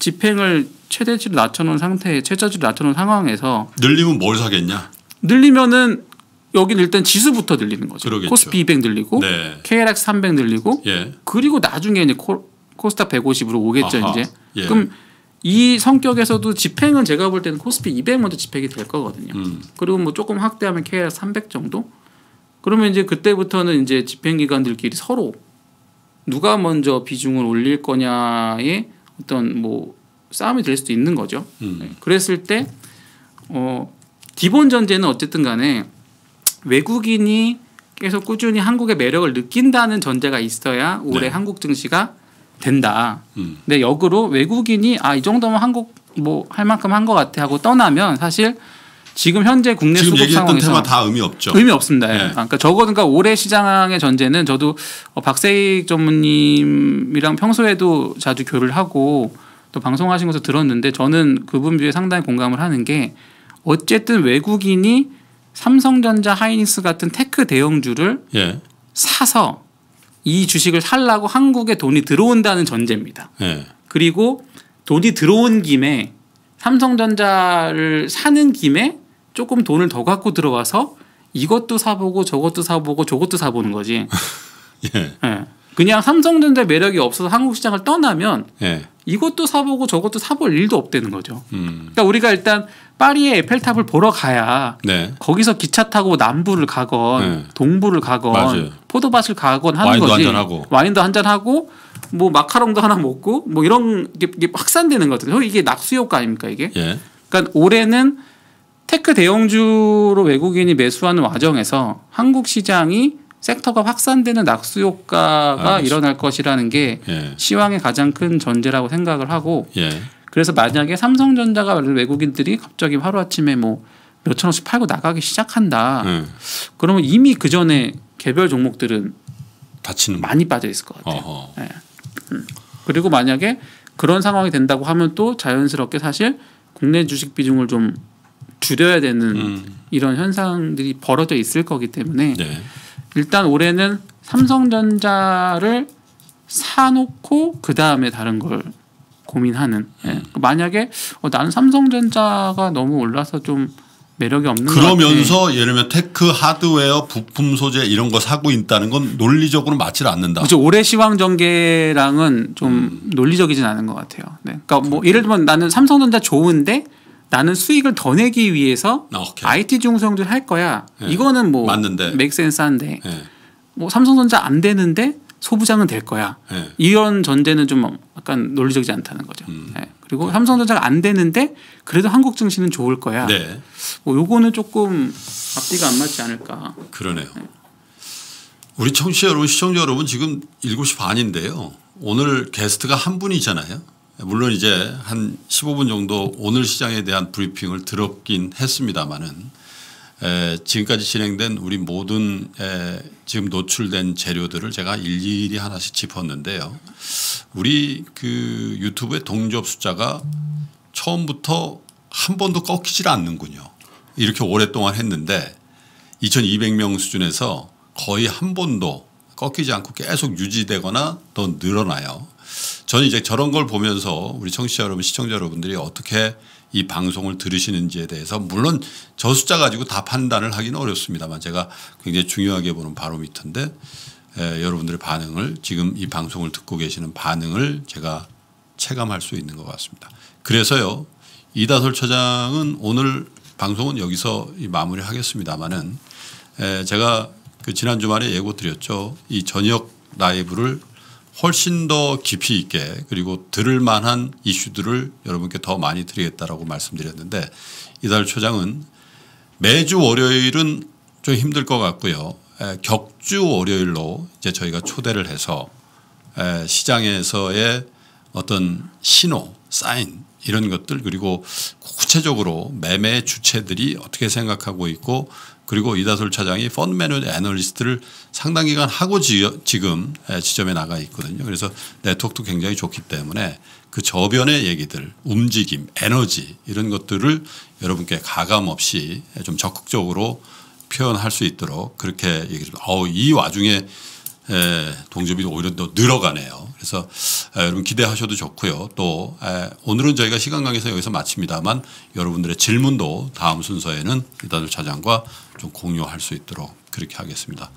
집행을 최대치로 낮춰놓은 상태에 최저치로 낮춰놓은 상황에서 늘리면 뭘 사겠냐? 늘리면은 여기는 일단 지수부터 늘리는 거죠. 그러겠죠. 코스피 200 늘리고 네. KLX 300 늘리고 예. 그리고 나중에 이제 코, 코스닥 150으로 오겠죠 아하. 이제. 예. 그럼 이 성격에서도 집행은 제가 볼 때는 코스피 200 먼저 집행이 될 거거든요. 음. 그리고 뭐 조금 확대하면 KLX 300 정도 그러면 이제 그때부터는 이제 집행기관들끼리 서로 누가 먼저 비중을 올릴 거냐의 어떤 뭐 싸움이 될 수도 있는 거죠. 음. 네. 그랬을 때 어, 기본 전제는 어쨌든 간에 외국인이 계속 꾸준히 한국의 매력을 느낀다는 전제가 있어야 올해 네. 한국 증시가 된다. 음. 근데 역으로 외국인이 아 이 정도면 한국 뭐 할 만큼 한 것 같아 하고 떠나면 사실 지금 현재 국내 지금 수급 상황에서 테마 다 의미 없죠. 의미 없습니다. 네. 그러니까 적어도 그러니까 올해 시장의 전제는 저도 어, 박세익 전무님이랑 평소에도 자주 교류를 하고 또 방송하신 것을 들었는데 저는 그분 비에 상당히 공감을 하는 게 어쨌든 외국인이 삼성전자 하이닉스 같은 테크 대형주를 예. 사서 이 주식을 살라고 한국에 돈이 들어온다는 전제입니다. 예. 그리고 돈이 들어온 김에 삼성전자를 사는 김에 조금 돈을 더 갖고 들어와서 이것도 사보고 저것도 사보고 저것도 사보는 거지. 예. 예. 그냥 삼성전자 매력이 없어서 한국 시장을 떠나면 예. 이것도 사보고 저것도 사볼 일도 없다는 거죠. 음. 그러니까 우리가 일단 파리의 에펠탑을 보러 가야 네. 거기서 기차 타고 남부를 가건 네. 동부를 가건 맞아요. 포도밭을 가건 하는 와인도 거지. 한잔하고. 와인도 한잔하고 뭐 마카롱도 하나 먹고 뭐 이런 게 확산되는 거요 이게 낙수 효과 아닙니까 이게? 예. 그러니까 올해는 테크 대형주로 외국인이 매수하는 와정에서 한국 시장이 섹터가 확산되는 낙수 효과가 아, 일어날 것이라는 게 예. 시황의 가장 큰 전제라고 생각을 하고 예. 그래서 만약에 삼성전자가 외국인들이 갑자기 하루아침에 뭐 몇천 원씩 팔고 나가기 시작한다. 예. 그러면 이미 그 전에 개별 종목들은 다치는 많이 빠져 있을 것 같아요. 예. 음. 그리고 만약에 그런 상황이 된다고 하면 또 자연스럽게 사실 국내 주식 비중을 좀 줄여야 되는 음. 이런 현상들이 벌어져 있을 거기 때문에 네. 일단 올해는 삼성전자를 사놓고 그 다음에 다른 걸 고민하는. 네. 만약에 어, 나는 삼성전자가 너무 올라서 좀 매력이 없는 그러면서 예를 들면 테크 하드웨어 부품 소재 이런 거 사고 있다는 건 논리적으로 맞지 않는다. 그렇죠. 올해 시황 전개랑은 좀 음. 논리적이진 않은 것 같아요. 네. 그러니까 뭐 예를 들면 나는 삼성전자 좋은데 나는 수익을 더 내기 위해서 아, 이 IT 중성를할 거야. 예. 이거는 뭐 맞는데. 맥센스한데 예. 뭐 삼성전자 안 되는데 소부장은 될 거야. 예. 이런 전제는 좀 약간 논리적이지 않다는 거죠. 음. 예. 그리고 그 삼성전자가 안 되는데 그래도 한국 증시는 좋을 거야. 네. 뭐 요거는 조금 앞뒤가 안 맞지 않을까. 그러네요. 예. 우리 청취자 여러분, 시청자 여러분 지금 7시 반인데요. 오늘 게스트가 한 분이잖아요. 물론 이제 한 15분 정도 오늘 시장에 대한 브리핑을 들었긴 했습니다만은 지금까지 진행된 우리 모든 지금 노출된 재료들을 제가 일일이 하나씩 짚었는데요. 우리 그 유튜브의 동접 숫자가 처음부터 한 번도 꺾이질 않는군요. 이렇게 오랫동안 했는데 2200명 수준에서 거의 한 번도 꺾이지 않고 계속 유지되거나 더 늘어나요. 저는 이제 저런 걸 보면서 우리 청취자 여러분, 시청자 여러분들이 어떻게 이 방송을 들으시는지에 대해서 물론 저 숫자 가지고 다 판단을 하기는 어렵습니다만 제가 굉장히 중요하게 보는 바로미터인데 에, 여러분들의 반응을 지금 이 방송을 듣고 계시는 반응을 제가 체감할 수 있는 것 같습니다. 그래서요 이다솔 처장은 오늘 방송은 여기서 마무리하겠습니다만은 제가 그 지난 주말에 예고 드렸죠 이 저녁 라이브를 훨씬 더 깊이 있게 그리고 들을 만한 이슈들을 여러분께 더 많이 드리겠다라고 말씀드렸는데 이달 초장은 매주 월요일은 좀 힘들 것 같고요. 격주 월요일로 이제 저희가 초대를 해서 시장에서의 어떤 신호, 사인 이런 것들 그리고 구체적으로 매매 주체들이 어떻게 생각하고 있고 그리고 이다솔 차장이 펀드 매니저 애널리스트를 상당 기간 하고 지금 어지 지점에 나가 있거든요. 그래서 네트워크도 굉장히 좋기 때문에 그 저변의 얘기들, 움직임, 에너지 이런 것들을 여러분께 가감 없이 좀 적극적으로 표현할 수 있도록 그렇게 얘기 를 어이 와중에 동접이 오히려 더 늘어가네요. 그래서 여러분 기대하셔도 좋고요. 또 오늘은 저희가 시간 강에서 여기서 마칩니다만 여러분들의 질문도 다음 순서에는 이단을 차장과 좀 공유할 수 있도록 그렇게 하겠습니다.